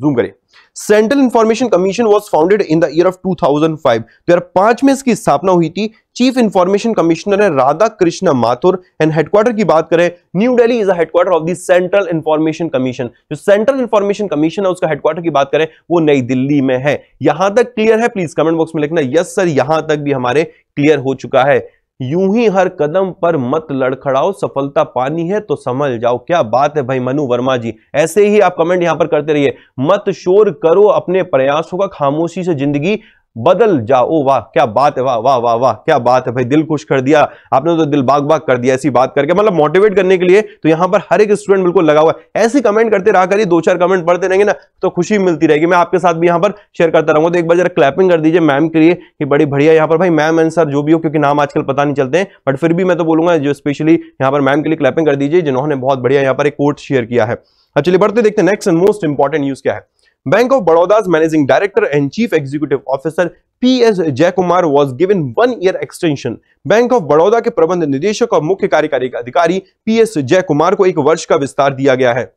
जूम करें central information commission was founded in the year of 2005 2005 में इसकी स्थापना हुई थी चीफ इंफॉर्मेशन कमिश्नर है राधा कृष्ण माथुर एंड हेडक्वार्टर की बात करें New Delhi is headquarter of the central information commission जो सेंट्रल इंफॉर्मेशन कमीशन है उसका हेडक्वार्टर की बात करें वो नई दिल्ली में है यहां तक क्लियर है प्लीज कमेंट बॉक्स में लिखना यस सर यहां तक भी हमारे क्लियर हो चुका है यूं ही हर कदम पर मत लड़खड़ाओ सफलता पानी है तो समझ जाओ क्या बात है भाई मनु वर्मा जी ऐसे ही आप कमेंट यहां पर करते रहिए मत शोर करो अपने प्रयासों का खामोशी से जिंदगी बदल जाओ वाह क्या बात है वाह वाह वाह वाह क्या बात है भाई दिल खुश कर दिया आपने तो दिल बाग बाग कर दिया ऐसी बात करके मतलब मोटिवेट करने के लिए तो यहाँ पर हर एक स्टूडेंट बिल्कुल लगा हुआ है ऐसे कमेंट करते रहा करिए दो चार कमेंट पढ़ते रहेंगे ना तो खुशी मिलती रहेगी मैं आपके साथ भी यहां पर शेयर करता रहूंगा तो एक बार जरा क्लैपिंग कर दीजिए मैम के लिए कि बड़ी बढ़िया यहाँ पर भाई मैम एंड सर जो भी हो क्योंकि नाम आजकल पता नहीं चलते हैं बट फिर भी मैं तो बोलूंगा जो स्पेशली यहाँ पर मैम के लिए क्लैपिंग कर दीजिए जिन्होंने बहुत बढ़िया यहाँ पर एक कोर्ट शेयर किया है चलिए बढ़ते देखते next and most important news क्या है bank Baroda managing director and chief executive officer P S Jay Jayakumar was given one year extension bank of Baroda के प्रबंध निदेशक और मुख्य कार्यकारी अधिकारी पी जय जयकुमार को एक वर्ष का विस्तार दिया गया है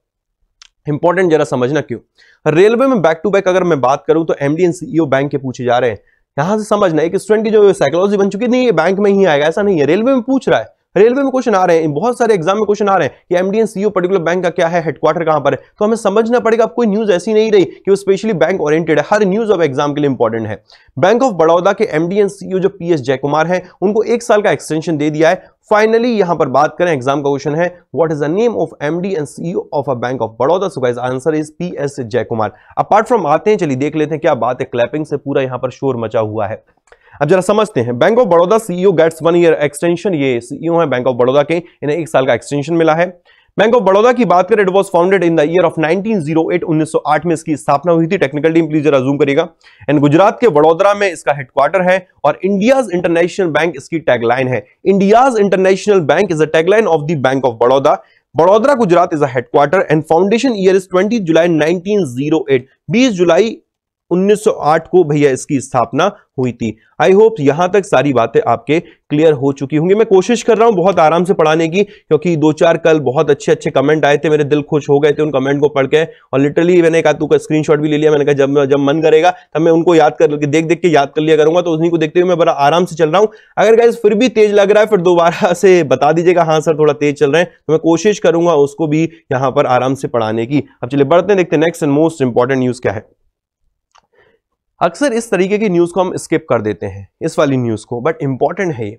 इंपॉर्टेंट जरा समझना क्यों रेलवे में बैक टू बैक अगर मैं बात करूं तो एमडी एंड सीईओ बैंक के पूछे जा रहे हैं यहां से समझना एक स्टूडेंट की जो साइकोलॉजी बन चुकी नहीं ये बैंक में ही आएगा ऐसा नहीं है रेलवे में पूछ रहा है रेलवे में क्वेश्चन आ रहे हैं बहुत सारे एग्जाम में क्वेश्चन आ रहे हैं कि एमडीएन सीओ पर्टिकुलर बैंक का क्या है हेडक्वार्टर कहां पर है तो हमें समझना पड़ेगा अब कोई न्यूज ऐसी नहीं रही कि वो स्पेशली बैंक ओरिएंटेड है हर न्यूज अब एग्जाम के लिए इंपॉर्टेंट है बैंक ऑफ बड़ौदा के एमडीएन सीओ e जो पी एस जयकुमार है उनको एक साल का एक्सटेंशन दे दिया है फाइनली यहां पर बात करें एग्जाम का क्वेश्चन है what is the name of MD and CEO of a bank of Baroda so guys answer is P S Jayakumar apart from आते हैं चलिए देख लेते हैं क्या बात है क्लैपिंग से पूरा यहां पर शोर मचा हुआ है अब जरा समझते हैं bank of Baroda CEO gets one year extension ये सीईओ है बैंक ऑफ बड़ौदा के इन्हें एक साल का एक्सटेंशन मिला है बैंक ऑफ बड़ौदा की बात करें it was founded in the year of 1908 1908 में इसकी स्थापना हुई थी टेक्निकल टीम प्लीज जरा जूम करेगा एंड गुजरात के वडोदरा में इसका हेडक्वार्टर है और इंडियाज इंटरनेशनल बैंक इसकी टैगलाइन है India's international bank is a tagline of the bank of Baroda बड़ौदरा Gujarat is a headquarter and foundation year is 20 जुलाई 1908 20 जुलाई 1908 को भैया इसकी स्थापना हुई थी आई होप यहां तक सारी बातें आपके क्लियर हो चुकी होंगी मैं कोशिश कर रहा हूं बहुत आराम से पढ़ाने की क्योंकि दो चार कल बहुत अच्छे अच्छे कमेंट आए थे मेरे दिल खुश हो गए थे उन कमेंट को पढ़ के और लिटरली मैंने कहा तू का स्क्रीनशॉट भी ले लिया मैंने कहा जब जब मन करेगा तब मैं उनको याद कर देख देख के याद कर लिया करूंगा तो उन्हीं को देखते हुए मैं बड़ा आराम से चल रहा हूं अगर गैस फिर भी तेज लग रहा है फिर दोबारा से बता दीजिएगा हाँ सर थोड़ा तेज चल रहे हैं तो मैं कोशिश करूंगा उसको भी यहां पर आराम से पढ़ाने की अब चलिए बढ़ते देखते next and most important news क्या है अक्सर इस तरीके की न्यूज़ को हम स्किप कर देते हैं इस वाली न्यूज़ को बट इंपॉर्टेंट है ये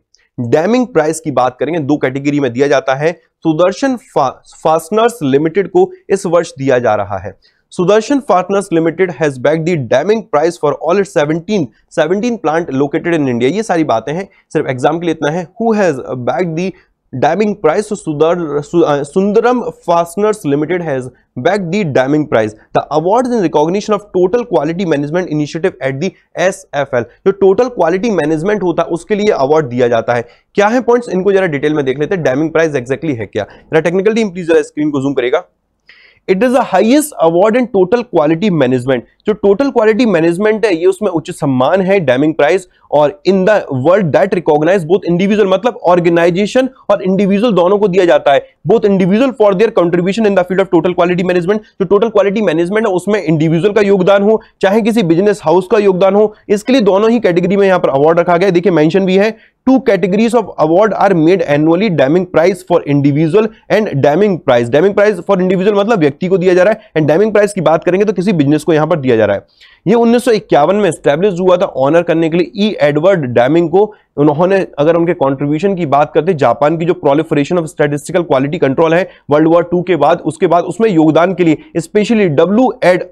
डैमिंग प्राइस की बात करेंगे दो कैटेगरी में दिया जाता है सुदर्शन फा, फास्टनर्स लिमिटेड को इस वर्ष दिया जा रहा है Sudarshan fasteners limited has bagged the Deming prize for all it seventeen seventeen plant located in India ये सारी बातें हैं सिर्फ एग्जाम के लिए इतना है who has bagged the Deming prize Sundaram fasteners limited has bagged the Deming prize the award in recognition of total quality management initiative at the S F L जो टोटल क्वालिटी मैनेजमेंट होता है उसके लिए award दिया जाता है क्या है पॉइंट्स इनको जरा डिटेल में देख लेते हैं डायमिंग प्राइस एक्जैक्टली है क्या जरा टेक्निकल टीम प्लीज जरा स्क्रीन को जूम करेगा it is the highest award in total quality management जो टोटल क्वालिटी मैनेजमेंट है ये उसमें उच्च सम्मान है डैमिंग प्राइस और in the world that recognise both individual मतलब ऑर्गेनाइजेशन और इंडिविजुअल दोनों को दिया जाता है both individual for their contribution in the field of total quality management जो टोटल क्वालिटी मैनेजमेंट है उसमें इंडिविजुअल का योगदान हो चाहे किसी बिजनेस हाउस का योगदान हो इसके लिए दोनों ही कैटेगरी में यहाँ पर अवार्ड रखा गया देखिए मैंशन भी है two categories of award are made annually damning prize for individual and damning prize damning prize for individual मतलब व्यक्ति को दिया जा रहा है एंड damning prize की बात करेंगे तो किसी बिजनेस को यहां पर दिया जा रहा है ये 1951 में स्टैब्लिश हुआ था ऑनर करने के लिए ई एडवर्ड डैमिंग को उन्होंने अगर उनके कंट्रीब्यूशन की बात करते जापान की जो proliferation of statistical quality control है वर्ल्ड वॉर टू के बाद उसके बाद उसमें योगदान के लिए स्पेशली डब्ल्यू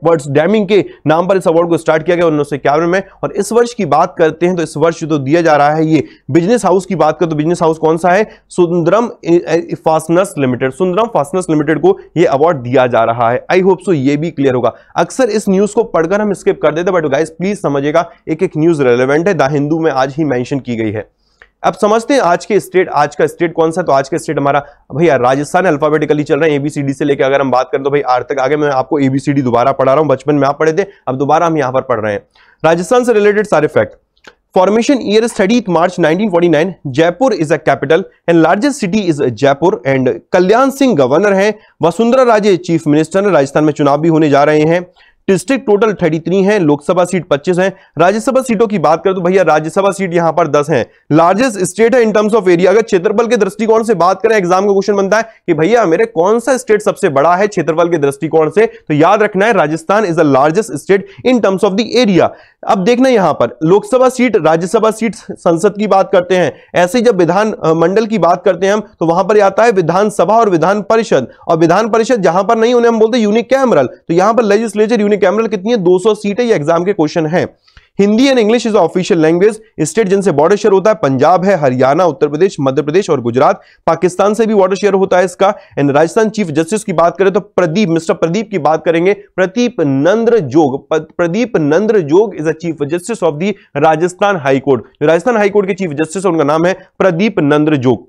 वर्ड्स डैमिंग के नाम पर इस अवार्ड को स्टार्ट किया गया उन्नीस सौ में और इस वर्ष की बात करते हैं तो इस वर्ष जो दिया जा रहा है ये बिजनेस हाउस की बात करें तो बिजनेस हाउस कौन सा है Sundaram fasteners limited Sundaram fasteners limited को ये अवार्ड दिया जा रहा है आई होप सो ये भी क्लियर होगा अक्सर इस न्यूज को पढ़कर हम स्किप कर देते बट गाइज प्लीज समझेगा एक एक न्यूज रेलिवेंट है द हिंदू में आज ही मैंशन की गई अब समझते हैं आज के स्टेट आज का स्टेट कौन सा तो आज का स्टेट हमारा भैया राजस्थान अल्फाबेटिकली चल रहा है एबीसीडी से लेकर अगर हम बात करें तो भाई आर तक आगे मैं आपको एबीसीडी दोबारा पढ़ा रहा हूं बचपन में आप पढ़े थे अब दोबारा हम यहां पर पढ़ रहे हैं राजस्थान से रिलेटेड सारे fact formation year study March 1949 Jaipur is a capital and largest city is Jaipur and Kalyan Singh governor है वसुंधरा राजे चीफ मिनिस्टर राजस्थान में चुनाव भी होने जा रहे हैं डिस्ट्रिक्ट टोटल 33 है लोकसभा सीट 25 है राज्यसभा सीटों की बात करें तो भैया राज्यसभा सीट यहां पर 10 है लार्जेस्ट स्टेट है इन टर्म्स ऑफ एरिया अगर क्षेत्रफल के दृष्टिकोण से बात करें एग्जाम का क्वेश्चन बनता है कि भैया मेरे कौन सा स्टेट सबसे बड़ा है क्षेत्रफल के दृष्टिकोण से तो याद रखना है Rajasthan is the largest state in terms of the area अब देखना यहां पर लोकसभा सीट राज्यसभा सीट संसद की बात करते हैं ऐसे जब विधान मंडल की बात करते हैं हम तो वहां पर आता है विधानसभा और विधान परिषद और विधान परिषद जहां पर नहीं उन्हें हम बोलते यूनिक कैमरल तो यहां पर लेजिस्लेचर यूनिक यूनिकैमरल कितनी है 200 सीट है ये एग्जाम के क्वेश्चन है Hindi and English is official language state जिनसे बॉर्डर शेयर होता है पंजाब है हरियाणा उत्तर प्रदेश मध्य प्रदेश और गुजरात पाकिस्तान से भी बॉर्डर शेयर होता है इसका एंड राजस्थान चीफ जस्टिस की बात करें तो प्रदीप मिस्टर प्रदीप की बात करेंगे प्रदीप नंद्र जोग Pradeep Nandrajog is a chief justice of the Rajasthan high court Rajasthan high court के चीफ जस्टिस उनका नाम है प्रदीप नंद्र जोग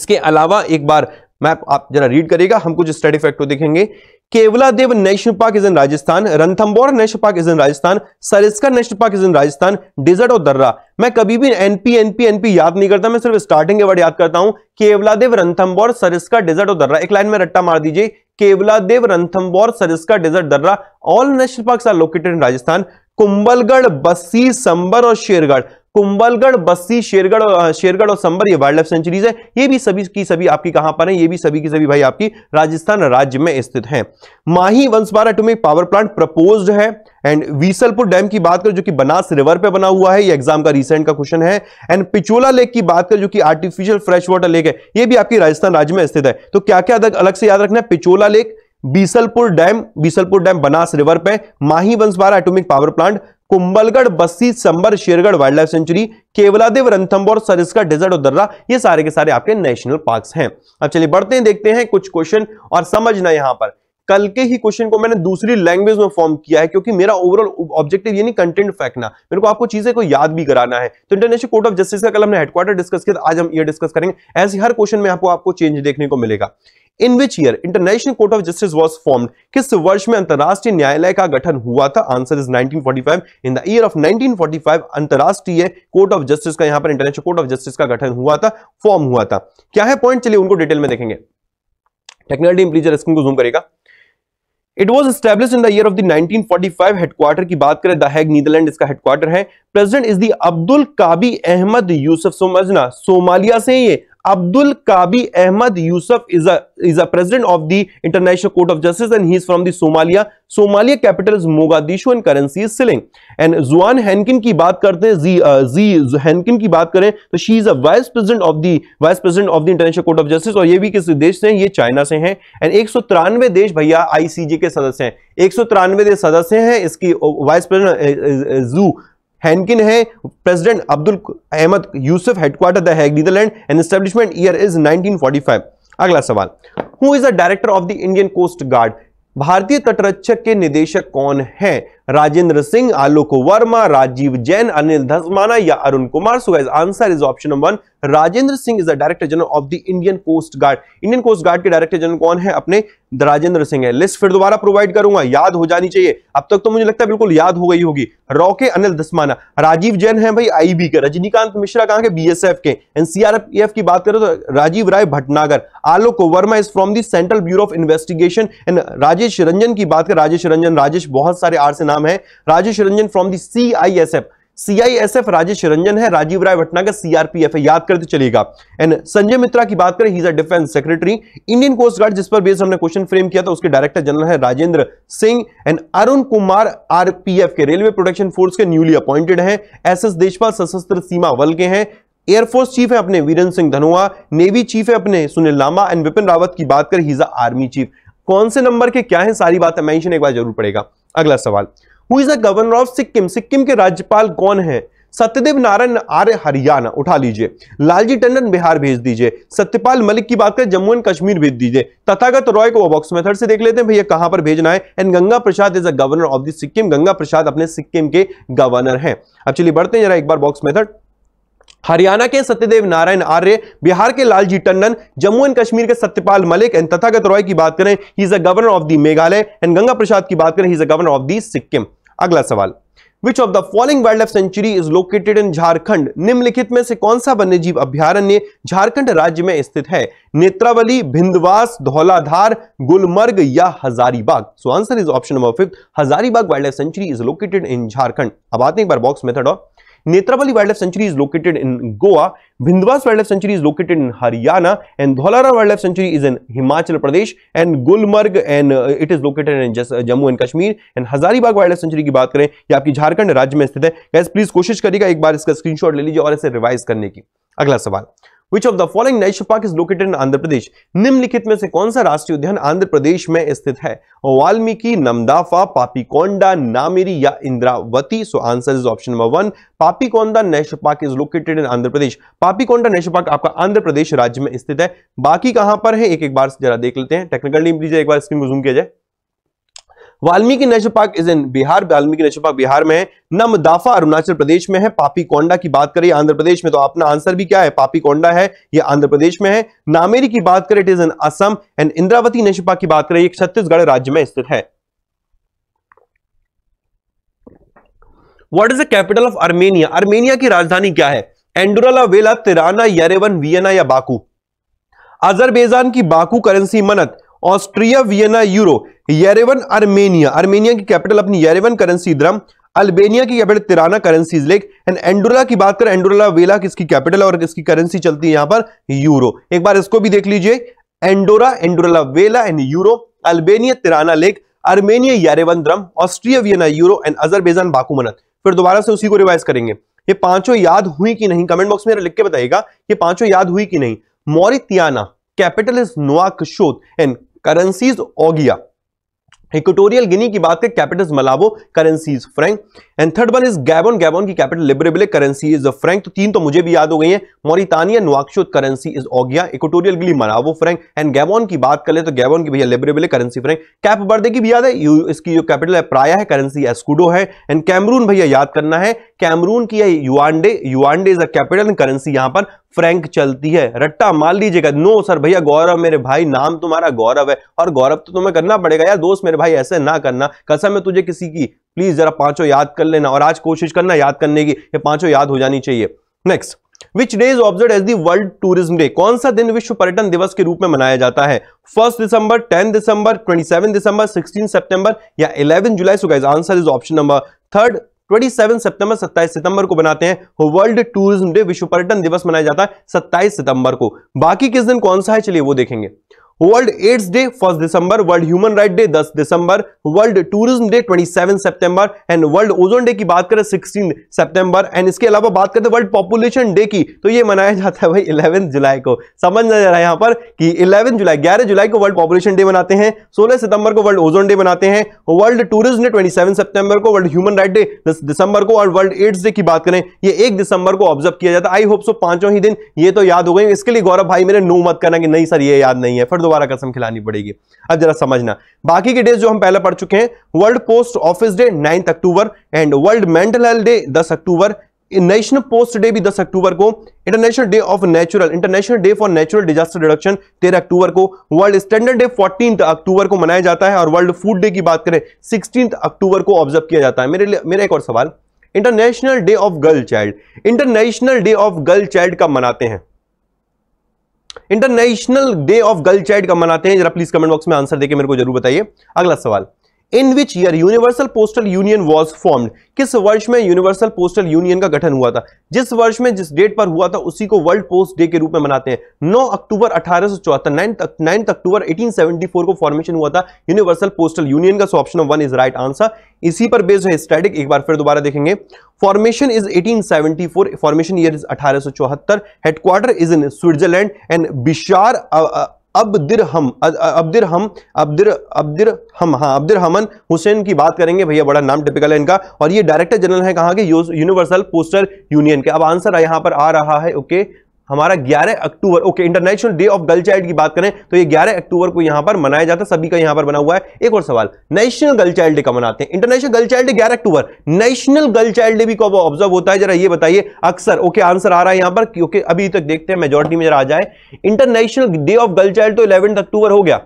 इसके अलावा एक बार मैं आप जरा रीड करिएगा हम कुछ स्टडी फैक्ट देखेंगे Keoladeo national park is in Rajasthan Ranthambore national park is in Rajasthan Sariska national park is in Rajasthan desert और दर्रा मैं कभी भी एनपी एनपी एनपी याद नहीं करता मैं सिर्फ स्टार्टिंग के वर्ड याद करता हूं केवला देव रणथम्बोर सरिस्का डिजर्ट और दर्रा एक लाइन में रट्टा मार दीजिए Keoladeo Ranthambore Sariska desert Darrah all national park are located in Rajasthan Kumbhalgarh Bassi Sambhar और शेरगढ़ कुंबलगढ़ बस्ती शेरगढ़ शेरगढ़ और संबर ये वाइल्ड लाइफ सेंचुरीज है ये भी सभी की सभी आपकी कहां पर है ये भी सभी की सभी भाई आपकी राजस्थान राज्य में स्थित है Mahi Banswara atomic power plant propose है एंड वीसलपुर डैम की बात करें जो कि बनास रिवर पे बना हुआ है ये एग्जाम का रिसेंट का क्वेश्चन है एंड पिचोला लेक की बात करें जो कि आर्टिफिशियल फ्रेश वाटर लेक है ये भी आपकी राजस्थान राज्य में स्थित है तो क्या क्या अलग अलग से याद रखना है Pichola lake Bisalpur dam Bisalpur dam Banas river पे Mahi Banswara atomic power plant Kumbhalgarh Bassi Sambhar Shergarh wild life sanctuary Keoladeo Ranthambore Sariska desert और दर्रा ये सारे के सारे आपके नेशनल पार्क हैं अब चलिए बढ़ते हैं देखते हैं कुछ क्वेश्चन और समझना यहां पर कल के ही क्वेश्चन को मैंने दूसरी लैंग्वेज में फॉर्म किया है क्योंकि मेरा ओवरऑल ऑब्जेक्टिव ये नहीं कंटेंट फेंकना मेरे को आपको चीजें को याद भी कराना है तो इंटरनेशनल कोर्ट ऑफ जस्टिस का कल हमने हेडक्वार्टर डिस्कस किया आज हम ये डिस्कस करेंगे ऐसे हर क्वेश्चन में आपको आपको चेंज देखने को मिलेगा in which year international court of justice was form किस वर्ष में अंतर्राष्ट्रीय न्यायालय का गठन हुआ था answer is 1945 in the year of 1945 अंतर्राष्ट्रीय कोर्ट ऑफ जस्टिस का यहां पर इंटरनेशनल कोर्ट ऑफ जस्टिस का गठन हुआ था फॉर्म हुआ था क्या है पॉइंट चलिए उनको डिटेल में देखेंगे टेक्नोलॉजी इंप्लीजर को जूम करेगा it was establish in the year of the 1945 headquarter की बात करें दैग नीदरलैंड इसका हेडक्वार्टर है president is the Abdul Qawi Ahmed Yusuf सोमजना सोमालिया से ये Abdul Qawi Ahmed Yusuf is is a president of the international court of justice and he is from the Somalia Somalia capital Mogadishu and currency is shilling and जुआन Hanqin की बात करते हैं जी जी हैनकिन की बात करें तो she is a vice president of the vice president of the international court of justice और ये भी किस देश से हैं ये चाइना से हैं एंड एक सौ तिरानवे देश भैया आईसीजे के सदस्य हैं एक देश सदस्य हैं इसकी वाइस प्रेसिडेंट जू हैंकिन है president Abdul Ahmed Yusuf headquarter the Hague Netherland and establishment year is 1945 अगला सवाल who is the director of the Indian coast guard भारतीय तटरक्षक के निदेशक कौन है राजेंद्र सिंह आलोक वर्मा राजीव जैन अनिल धसमाना या Arun Kumar so guys answer is option number one Rajendra Singh is the director general of the Indian coast guard Indian coast guard के डायरेक्टर जनरल कौन है अपने राजेंद्र सिंह है लिस्ट फिर दोबारा प्रोवाइड करूंगा याद हो जानी चाहिए अब तक तो मुझे लगता है बिल्कुल याद हो गई होगी रॉके अनिल धस्माना राजीव जैन है भाई आईबी के रजनीकांत मिश्रा कहां के बीएसएफ के एनसीआरएफ की बात करें तो Rajiv Rai Bhatnagar Alok Verma is from central bureau of investigation and Rajesh Ranjan की बात करें राजेश रंजन राजेश बहुत सारे आर से नाम नाम है Rajesh Ranjan from the CISF CISF Rajesh Ranjan है राजीव राय भटना भटनागर सीआरपीएफ है याद करते तो चलेगा एंड संजय मित्रा की बात करें he defence secretary Indian coast guard जिस पर बेस हमने क्वेश्चन फ्रेम किया था उसके डायरेक्टर जनरल है राजेंद्र सिंह एंड अरुण कुमार आरपीएफ के रेलवे प्रोटेक्शन फोर्स के न्यूली अपॉइंटेड है एस एस देशपाल सशस्त्र सीमा बल के हैं एयरफोर्स चीफ है अपने वीरेंद्र सिंह धनोआ नेवी चीफ है अपने सुनील लामा एंड विपिन रावत की बात करें ही आर्मी चीफ कौन से नंबर के क्या है सारी बात मेंशन एक बार जरूर पड़ेगा अगला सवाल who is the governor of Sikkim Sikkim के राज्यपाल कौन है सत्यदेव नारायण आर्य हरियाणा उठा लीजिए लालजी टंडन बिहार भेज दीजिए सत्यपाल मलिक की बात करें जम्मू एंड कश्मीर भेज दीजिए तथागत रॉय को बॉक्स मेथड से देख लेते हैं भैया कहां पर भेजना है and Ganga Prasad is a governor of the Sikkim Ganga Prasad अपने सिक्किम के गवर्नर हैं अब चलिए बढ़ते हैं जरा एक बार बॉक्स मेथड हरियाणा के सत्यदेव नारायण आर्य बिहार के लालजी टंडन जम्मू एंड कश्मीर के सत्यपाल मलिक एंड तथागत रॉय की बात करें he is a governor of the Meghalaya and Ganga Prasad की बात करें he is a governor of the Sikkim अगला सवाल which of the following wild life sanctuary is located in Jharkhand निम्नलिखित में से कौन सा वन्यजीव अभ्यारण्य झारखंड राज्य में स्थित है नेत्रावली भिंदवास धौलाधार गुलमर्ग या Hazaribagh so answer is option number fifth Hazaribagh wild life sanctuary is located in Jharkhand अब आते हैं एक बार बॉक्स मेथड और Netravali life sanctuary is located in Goa Bhindawas wild life sanctuary is located in Haryana and Dholara wild life sanctuary is in Himachal Pradesh and Gulmarg and it is located in Jammu and Kashmir and Hazaribagh wild life sanctuary की बात करें यह आपकी झारखंड राज्य में स्थित है प्लीज कोशिश करिएगा एक बार इसका स्क्रीनशॉट ले लीजिए और इसे रिवाइज करने की अगला सवाल which of the following national park is located in Andhra Pradesh निम्नलिखित में से कौन सा राष्ट्रीय उद्यान आंध्र प्रदेश में स्थित है वाल्मीकि नमदाफा पापीकोंडा नामेरी या Indravati so answer is option number one Papikonda national park is located in Andhra Pradesh Papikonda national park आपका आंध्र प्रदेश राज्य में स्थित है बाकी कहां पर है एक एक बार जरा देख लेते हैं टेक्निकल नीम प्लीज एक बार स्क्रीन को जूम किया जाए Valmiki national park is in Bihar Valmiki national park Bihar में है नमदाफा अरुणाचल प्रदेश में है पापी कोंडा की बात करें आंध्र प्रदेश में तो अपना आंसर भी क्या है पापी कोंडा है ये आंध्र प्रदेश में है नामेरी की बात करें it is in Assam and Indravati national park की बात करें ये छत्तीसगढ़ राज्य में स्थित है what is the capital of Armenia Armenia की राजधानी क्या है Andorra la Vella Tirana Yerevan Vienna या बाकू अजरबेजान की Baku currency manat Austria Vienna euro Yerevan Armenia Armenia की कैपिटल अपनी येरेवन करेंसी द्रम अल्बेनिया की capital Tirana currency lek and Andorra की बात करें एंडोला वेला किसकी कैपिटल और किसकी करेंसी चलती है यहां पर यूरो एक बार इसको भी देख लीजिए Andorra Andorra la Vella and euro Albania Tirana lek Armenia Yerevan dram Austria Vienna euro and Azerbaijan Baku manat फिर दोबारा से उसी को रिवाइज करेंगे ये पांचों याद हुई कि नहीं कमेंट बॉक्स में लिख के बताइएगा ये पांचों याद हुई कि नहीं मोरितियाना कैपिटल इज नोआ and currencies ouguiya Equatorial Guinea की बात करें capital Malabo currencies franc and third one is Gabon Gabon की capital Libreville currency is franc तो तीन तो मुझे भी याद हो गई है Mauritania Nouakchott currency is ouguiya Equatorial Guinea Malabo franc and Gabon की बात कर ले तो गैबोन की भैया Libreville currency franc Cape Verde की भी याद है यू, इसकी जो कैपिटल है प्राया है करेंसी एस्कूडो है एंड कैमरून भैया याद करना है कैमरून की है Yaounde Yaounde is a capital currency यहां पर फ्रैंक चलती है रट्टा मान लीजिएगा नो सर भैया गौरव मेरे भाई नाम तुम्हारा गौरव है और गौरव तो तुम्हें करना पड़ेगा यार दोस्त मेरे भाई ऐसे ना करना कसम है तुझे किसी की प्लीज जरा पांचों याद कर लेना और आज कोशिश करना याद करने की ये पांचों याद हो जानी चाहिए next which day is observe as the world tourism day कौन सा दिन विश्व पर्यटन दिवस के रूप में मनाया जाता है first December ten December twenty seven December sixteen September या eleven July so guys answer is option number third 27 सितंबर 27 सितंबर को बनाते हैं वर्ल्ड टूरिज्म डे विश्व पर्यटन दिवस मनाया जाता है 27 सितंबर को बाकी किस दिन कौन सा है चलिए वो देखेंगे world AIDS day first December world human right day 10 December world tourism day 27 सितंबर एंड वर्ल्ड ओजोन डे की बात करें 16 सितंबर एंड इसके अलावा बात करते हैं वर्ल्ड पॉपुलेशन डे की तो ये मनाया जाता है भाई 11 जुलाई को समझ नजर जा रहा है यहाँ पर कि 11 जुलाई 11 जुलाई को वर्ल्ड पॉपुलेशन डे मनाते हैं सोलह सितंबर को वर्ल्ड ओजोन डे मनाते हैं वर्ल्ड टूरिज्म डे सेवन सितंबर को वर्ल्ड ह्यूमन राइट डे दस दिसंबर को और वर्ल्ड एड्स डे की बात करें ये एक दिसंबर को ऑब्जर्व किया जाता है आई होप सो पांचों ही दिन ये तो याद हो गए इसके लिए गौरव भाई मेरे नो मत करना कि नहीं सर ये याद नहीं है फिर दोबारा कसम खिलानी पड़ेगी अब जरा समझना बाकी के डेज जो हम पहले पढ़ चुके हैं world post office day ninth October and world mental health day दस अक्टूबर नेशनल पोस्ट डे भी 10 अक्टूबर को international day of natural international day for natural disaster reduction 13 अक्टूबर को वर्ल्ड स्टैंडर्ड डे 14 अक्टूबर को मनाया जाता है और वर्ल्ड फूड डे की बात करें 16 अक्टूबर को ऑब्जर्व किया जाता है मेरे लिए मेरा एक और सवाल international day of girl child international day of girl child कब मनाते हैं international day of girl child कब मनाते हैं जरा प्लीज कमेंट बॉक्स में आंसर देके मेरे को जरूर बताइए अगला सवाल in which year universal postal union was formed किस वर्ष में यूनिवर्सल पोस्टल यूनियन का गठन हुआ था जिस वर्ष में जिस डेट पर हुआ था उसी को वर्ल्ड पोस्ट डे के रूप में मनाते हैं 9 अक्टूबर अठारह सौ चौहत्तर नाइन्थ अक्टूबर 1874 को फॉर्मेशन हुआ था यूनिवर्सल पोस्टल यूनियन का so option one is right answer इसी पर बेस्ड है स्टैटिक एक बार फिर दोबारा देखेंगे formation is 1874 formation year is अठारह सौ headquarter is in Switzerland and बिशार अब दिर हम अब्दिर हम अब्दिर अब्दिर हम हाँ अब्दिर हमन हुसैन की बात करेंगे भैया बड़ा नाम टिपिकल है इनका और ये डायरेक्टर जनरल है कहाँ के यूनिवर्सल पोस्टल यूनियन के अब आंसर यहाँ पर आ रहा है ओके हमारा 11 अक्टूबर okay international day of girl child की बात करें तो ये 11 अक्टूबर को यहां पर मनाया जाता है सभी का यहां पर बना हुआ है एक और सवाल नेशनल गर्ल चाइल्ड डे का मनाते हैं इंटरनेशनल गर्ल चाइल्ड डे ग्यारह अक्टूबर नेशनल गर्ल चाइल्ड डे भी कब ऑब्जर्व होता है जरा ये बताइए अक्सर ओके आंसर आ रहा है यहां पर क्योंकि अभी तक देखते हैं मेजोरिटी में जरा आ जाए international day of girl child तो इलेवेंथ अक्टूबर हो गया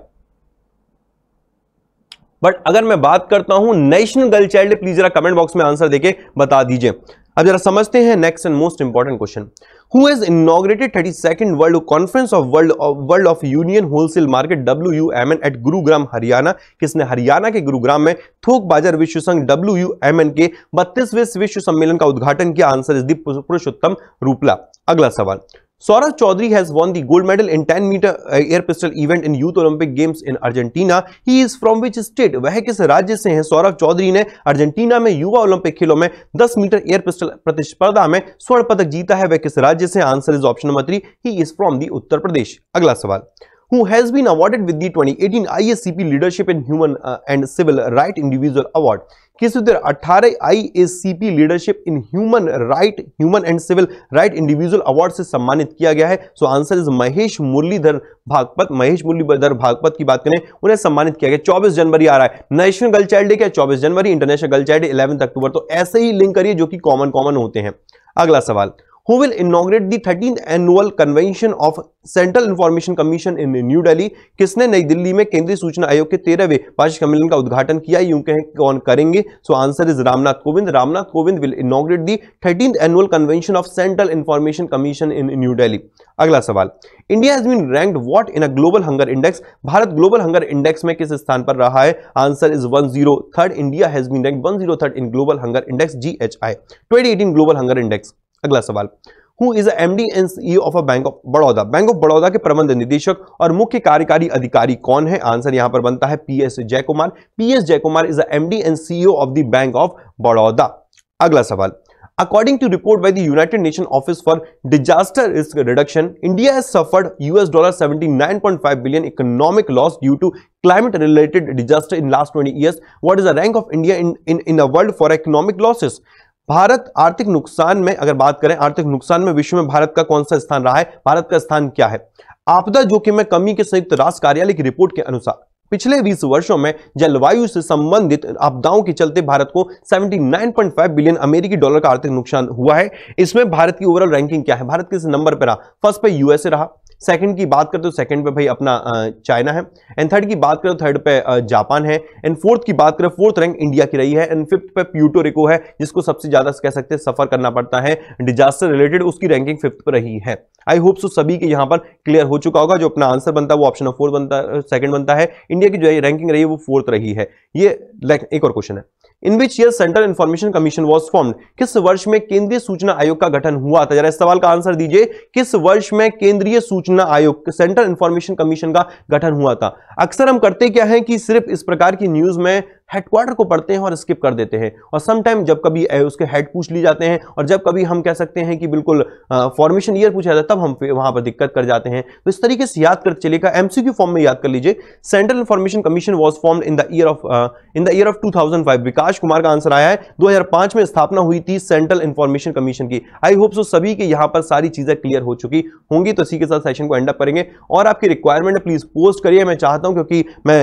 बट अगर मैं बात करता हूं नेशनल गर्ल चाइल्ड प्लीज जरा कमेंट बॉक्स में आंसर देके बता दीजिए अब जरा समझते हैं next and most important question who has inaugurated thirty second world conference of world world of union wholesale market W U M N at Gurugram Haryana किसने हरियाणा के गुरुग्राम में थोक बाजार विश्व संघ डब्ल्यू यू एम एन के बत्तीसवें विश्व सम्मेलन का उद्घाटन किया आंसर इज दी पुरुषोत्तम रूपला अगला सवाल Saurabh Chaudhary has won the gold medal in ten metre air pistol event in youth Olympic games in Argentina he is from which state वह किस राज्य से हैं सौरभ चौधरी ने अर्जेंटीना में युवा ओलंपिक खेलों में दस मीटर एयर पिस्टल प्रतिस्पर्धा में स्वर्ण पदक जीता है वह किस राज्य से answer is option number three he is from the Uttar Pradesh अगला सवाल who has been awarded with the 2018 IACP Leadership in Human uh, and Civil Right Individual Award. किस 18 IACP leadership in human right human and civil right individual award से सम्मानित किया गया है so answer is Mahesh Muralidhar Bhagwat Mahesh Muralidhar Bhagwat की बात करें उन्हें सम्मानित किया गया 24 जनवरी आ रहा है नेशनल गर्ल चाइल्ड डे क्या 24 जनवरी इंटरनेशनल गर्ल चाइल्ड डे 11 अक्टूबर तो ऐसे ही लिंक करिए जो कि कॉमन कॉमन होते हैं अगला सवाल who will inaugurate the 13th annual convention of central information commission in new Delhi किसने नई दिल्ली में केंद्रीय सूचना आयोग के तेरहवें वार्षिक सम्मेलन का उद्घाटन किया यूं कहें कौन करेंगे so answer is Ramnath Kovind Ramnath Kovind will inaugurate the thirteen annual convention of central information commission in new Delhi अगला सवाल India has been ranked what in a global hunger index Bharat global hunger index में किस स्थान पर रहा है answer is one zero third India has been rank one zero third in global hunger index G H I twenty eighteen global hunger index अगला सवाल who is M D and CEO of a bank of Baroda bank of Baroda के प्रबंध निदेशक और मुख्य कार्यकारी अधिकारी कौन है आंसर यहां पर बनता है P S Jayakumar P S Jayakumar is M D and CEO of the bank of Baroda अगला सवाल According to report by the United Nations Office for Disaster Risk Reduction, India has suffered US dollar 79.5 billion economic loss due to climate related disaster in last 20 years. What is the rank of India in, in, in the world for economic losses? Bharat आर्थिक नुकसान में अगर बात करें आर्थिक नुकसान में विश्व में भारत का कौन सा स्थान रहा है भारत का स्थान क्या है आपदा जोखिम में कमी के संयुक्त राष्ट्र कार्यालय की रिपोर्ट के अनुसार पिछले 20 वर्षों में जलवायु से संबंधित आपदाओं के चलते भारत को 79.5 बिलियन अमेरिकी डॉलर का आर्थिक नुकसान हुआ है इसमें भारत की ओवरऑल रैंकिंग क्या है भारत किस नंबर पर रहा फर्स्ट पे यूएसए रहा सेकंड की बात करें तो सेकंड पे भाई अपना चाइना है एंड थर्ड की बात करें तो थर्ड पे जापान है एंड फोर्थ की बात करें फोर्थ रैंक इंडिया की रही है एंड फिफ्थ पे प्यूटोरिको है जिसको सबसे ज़्यादा कह सकते हैं सफर करना पड़ता है डिजास्टर रिलेटेड उसकी रैंकिंग फिफ्थ पर रही है आई होप सो सभी के यहाँ पर क्लियर हो चुका होगा जो अपना आंसर बनता है वो ऑप्शन फोर्थ बनता है सेकंड बनता है इंडिया की जो रैंकिंग रही है वो फोर्थ रही है ये एक और क्वेश्चन है in which year central information commission was form किस वर्ष में केंद्रीय सूचना आयोग का गठन हुआ था जरा इस सवाल का आंसर दीजिए किस वर्ष में केंद्रीय सूचना आयोग सेंट्रल इन्फॉर्मेशन कमीशन का गठन हुआ था अक्सर हम करते क्या है कि सिर्फ इस प्रकार की न्यूज में हेडक्वार्टर को पढ़ते हैं और स्किप कर देते हैं और समटाइम जब कभी उसके हेड पूछ ली जाते हैं और जब कभी हम कह सकते हैं कि बिल्कुल फॉर्मेशन ईयर पूछा जाता है तब हम वहां पर दिक्कत कर जाते हैं तो इस तरीके से याद कर चलेगा एमसीक्यू फॉर्म में याद कर लीजिए central information commission was form in the year of in the year of two Vikas Kumar का आंसर आया है दो में स्थापना हुई थी सेंट्रल इन्फॉर्मेशन कमीशन की आई होप सो सभी के यहाँ पर सारी चीजें क्लियर हो चुकी होंगी तो इसी के साथ सेशन को एंड अप करेंगे और आपकी रिक्वायरमेंट प्लीज पोस्ट करिए मैं चाहता हूँ क्योंकि मैं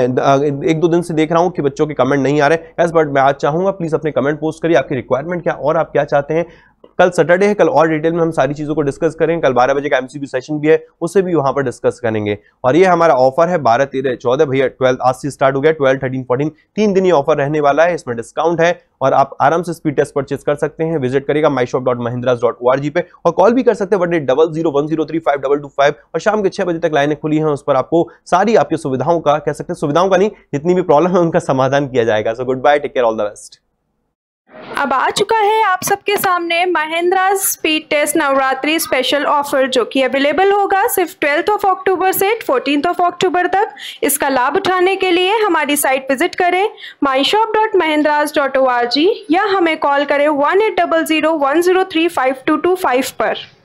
एक दो दिन से देख रहा हूँ कि बच्चों के कमेंट कमेंट नहीं आ रहे एस बट मैं आज चाहूंगा प्लीज़ अपने कमेंट पोस्ट करिए आपकी रिक्वायरमेंट क्या और आप क्या चाहते हैं कल सैटरडे है कल और डिटेल में हम सारी चीज़ों को डिस्कस करेंगे कल 12 बजे का एमसीबी सेशन भी है उसे भी वहां पर डिस्कस करेंगे और ये हमारा ऑफर है बारह तेरह चौदह भैया ट्वेल्थ आज से स्टार्ट हो गया ट्वेल्थ थर्टीन फोर्टीन तीन दिन ये ऑफर रहने वाला है इसमें डिस्काउंट है और आप आराम से स्पीड टेस्ट परचेज कर सकते हैं विजिट करेगा my shop dot Mahindras dot O R G पे और कॉल भी कर सकते हैं but double zero one zero three five double two five और शाम के छह बजे तक लाइनें खुली हैं उस पर आपको सारी आपकी सुविधाओं का कह सकते हैं सुविधाओं का नहीं जितनी भी प्रॉब्लम है उनका समाधान किया जाएगा so good bye take care all the best अब आ चुका है आप सबके सामने Mahindra speed test Navratri special offer जो कि अवेलेबल होगा सिर्फ ट्वेल्थ ऑफ अक्टूबर से फोर्टीन ऑफ अक्टूबर तक इसका लाभ उठाने के लिए हमारी साइट विजिट करें my shop dot Mahindras dot O R G या हमें कॉल करें one eight double zero one zero three five two two five पर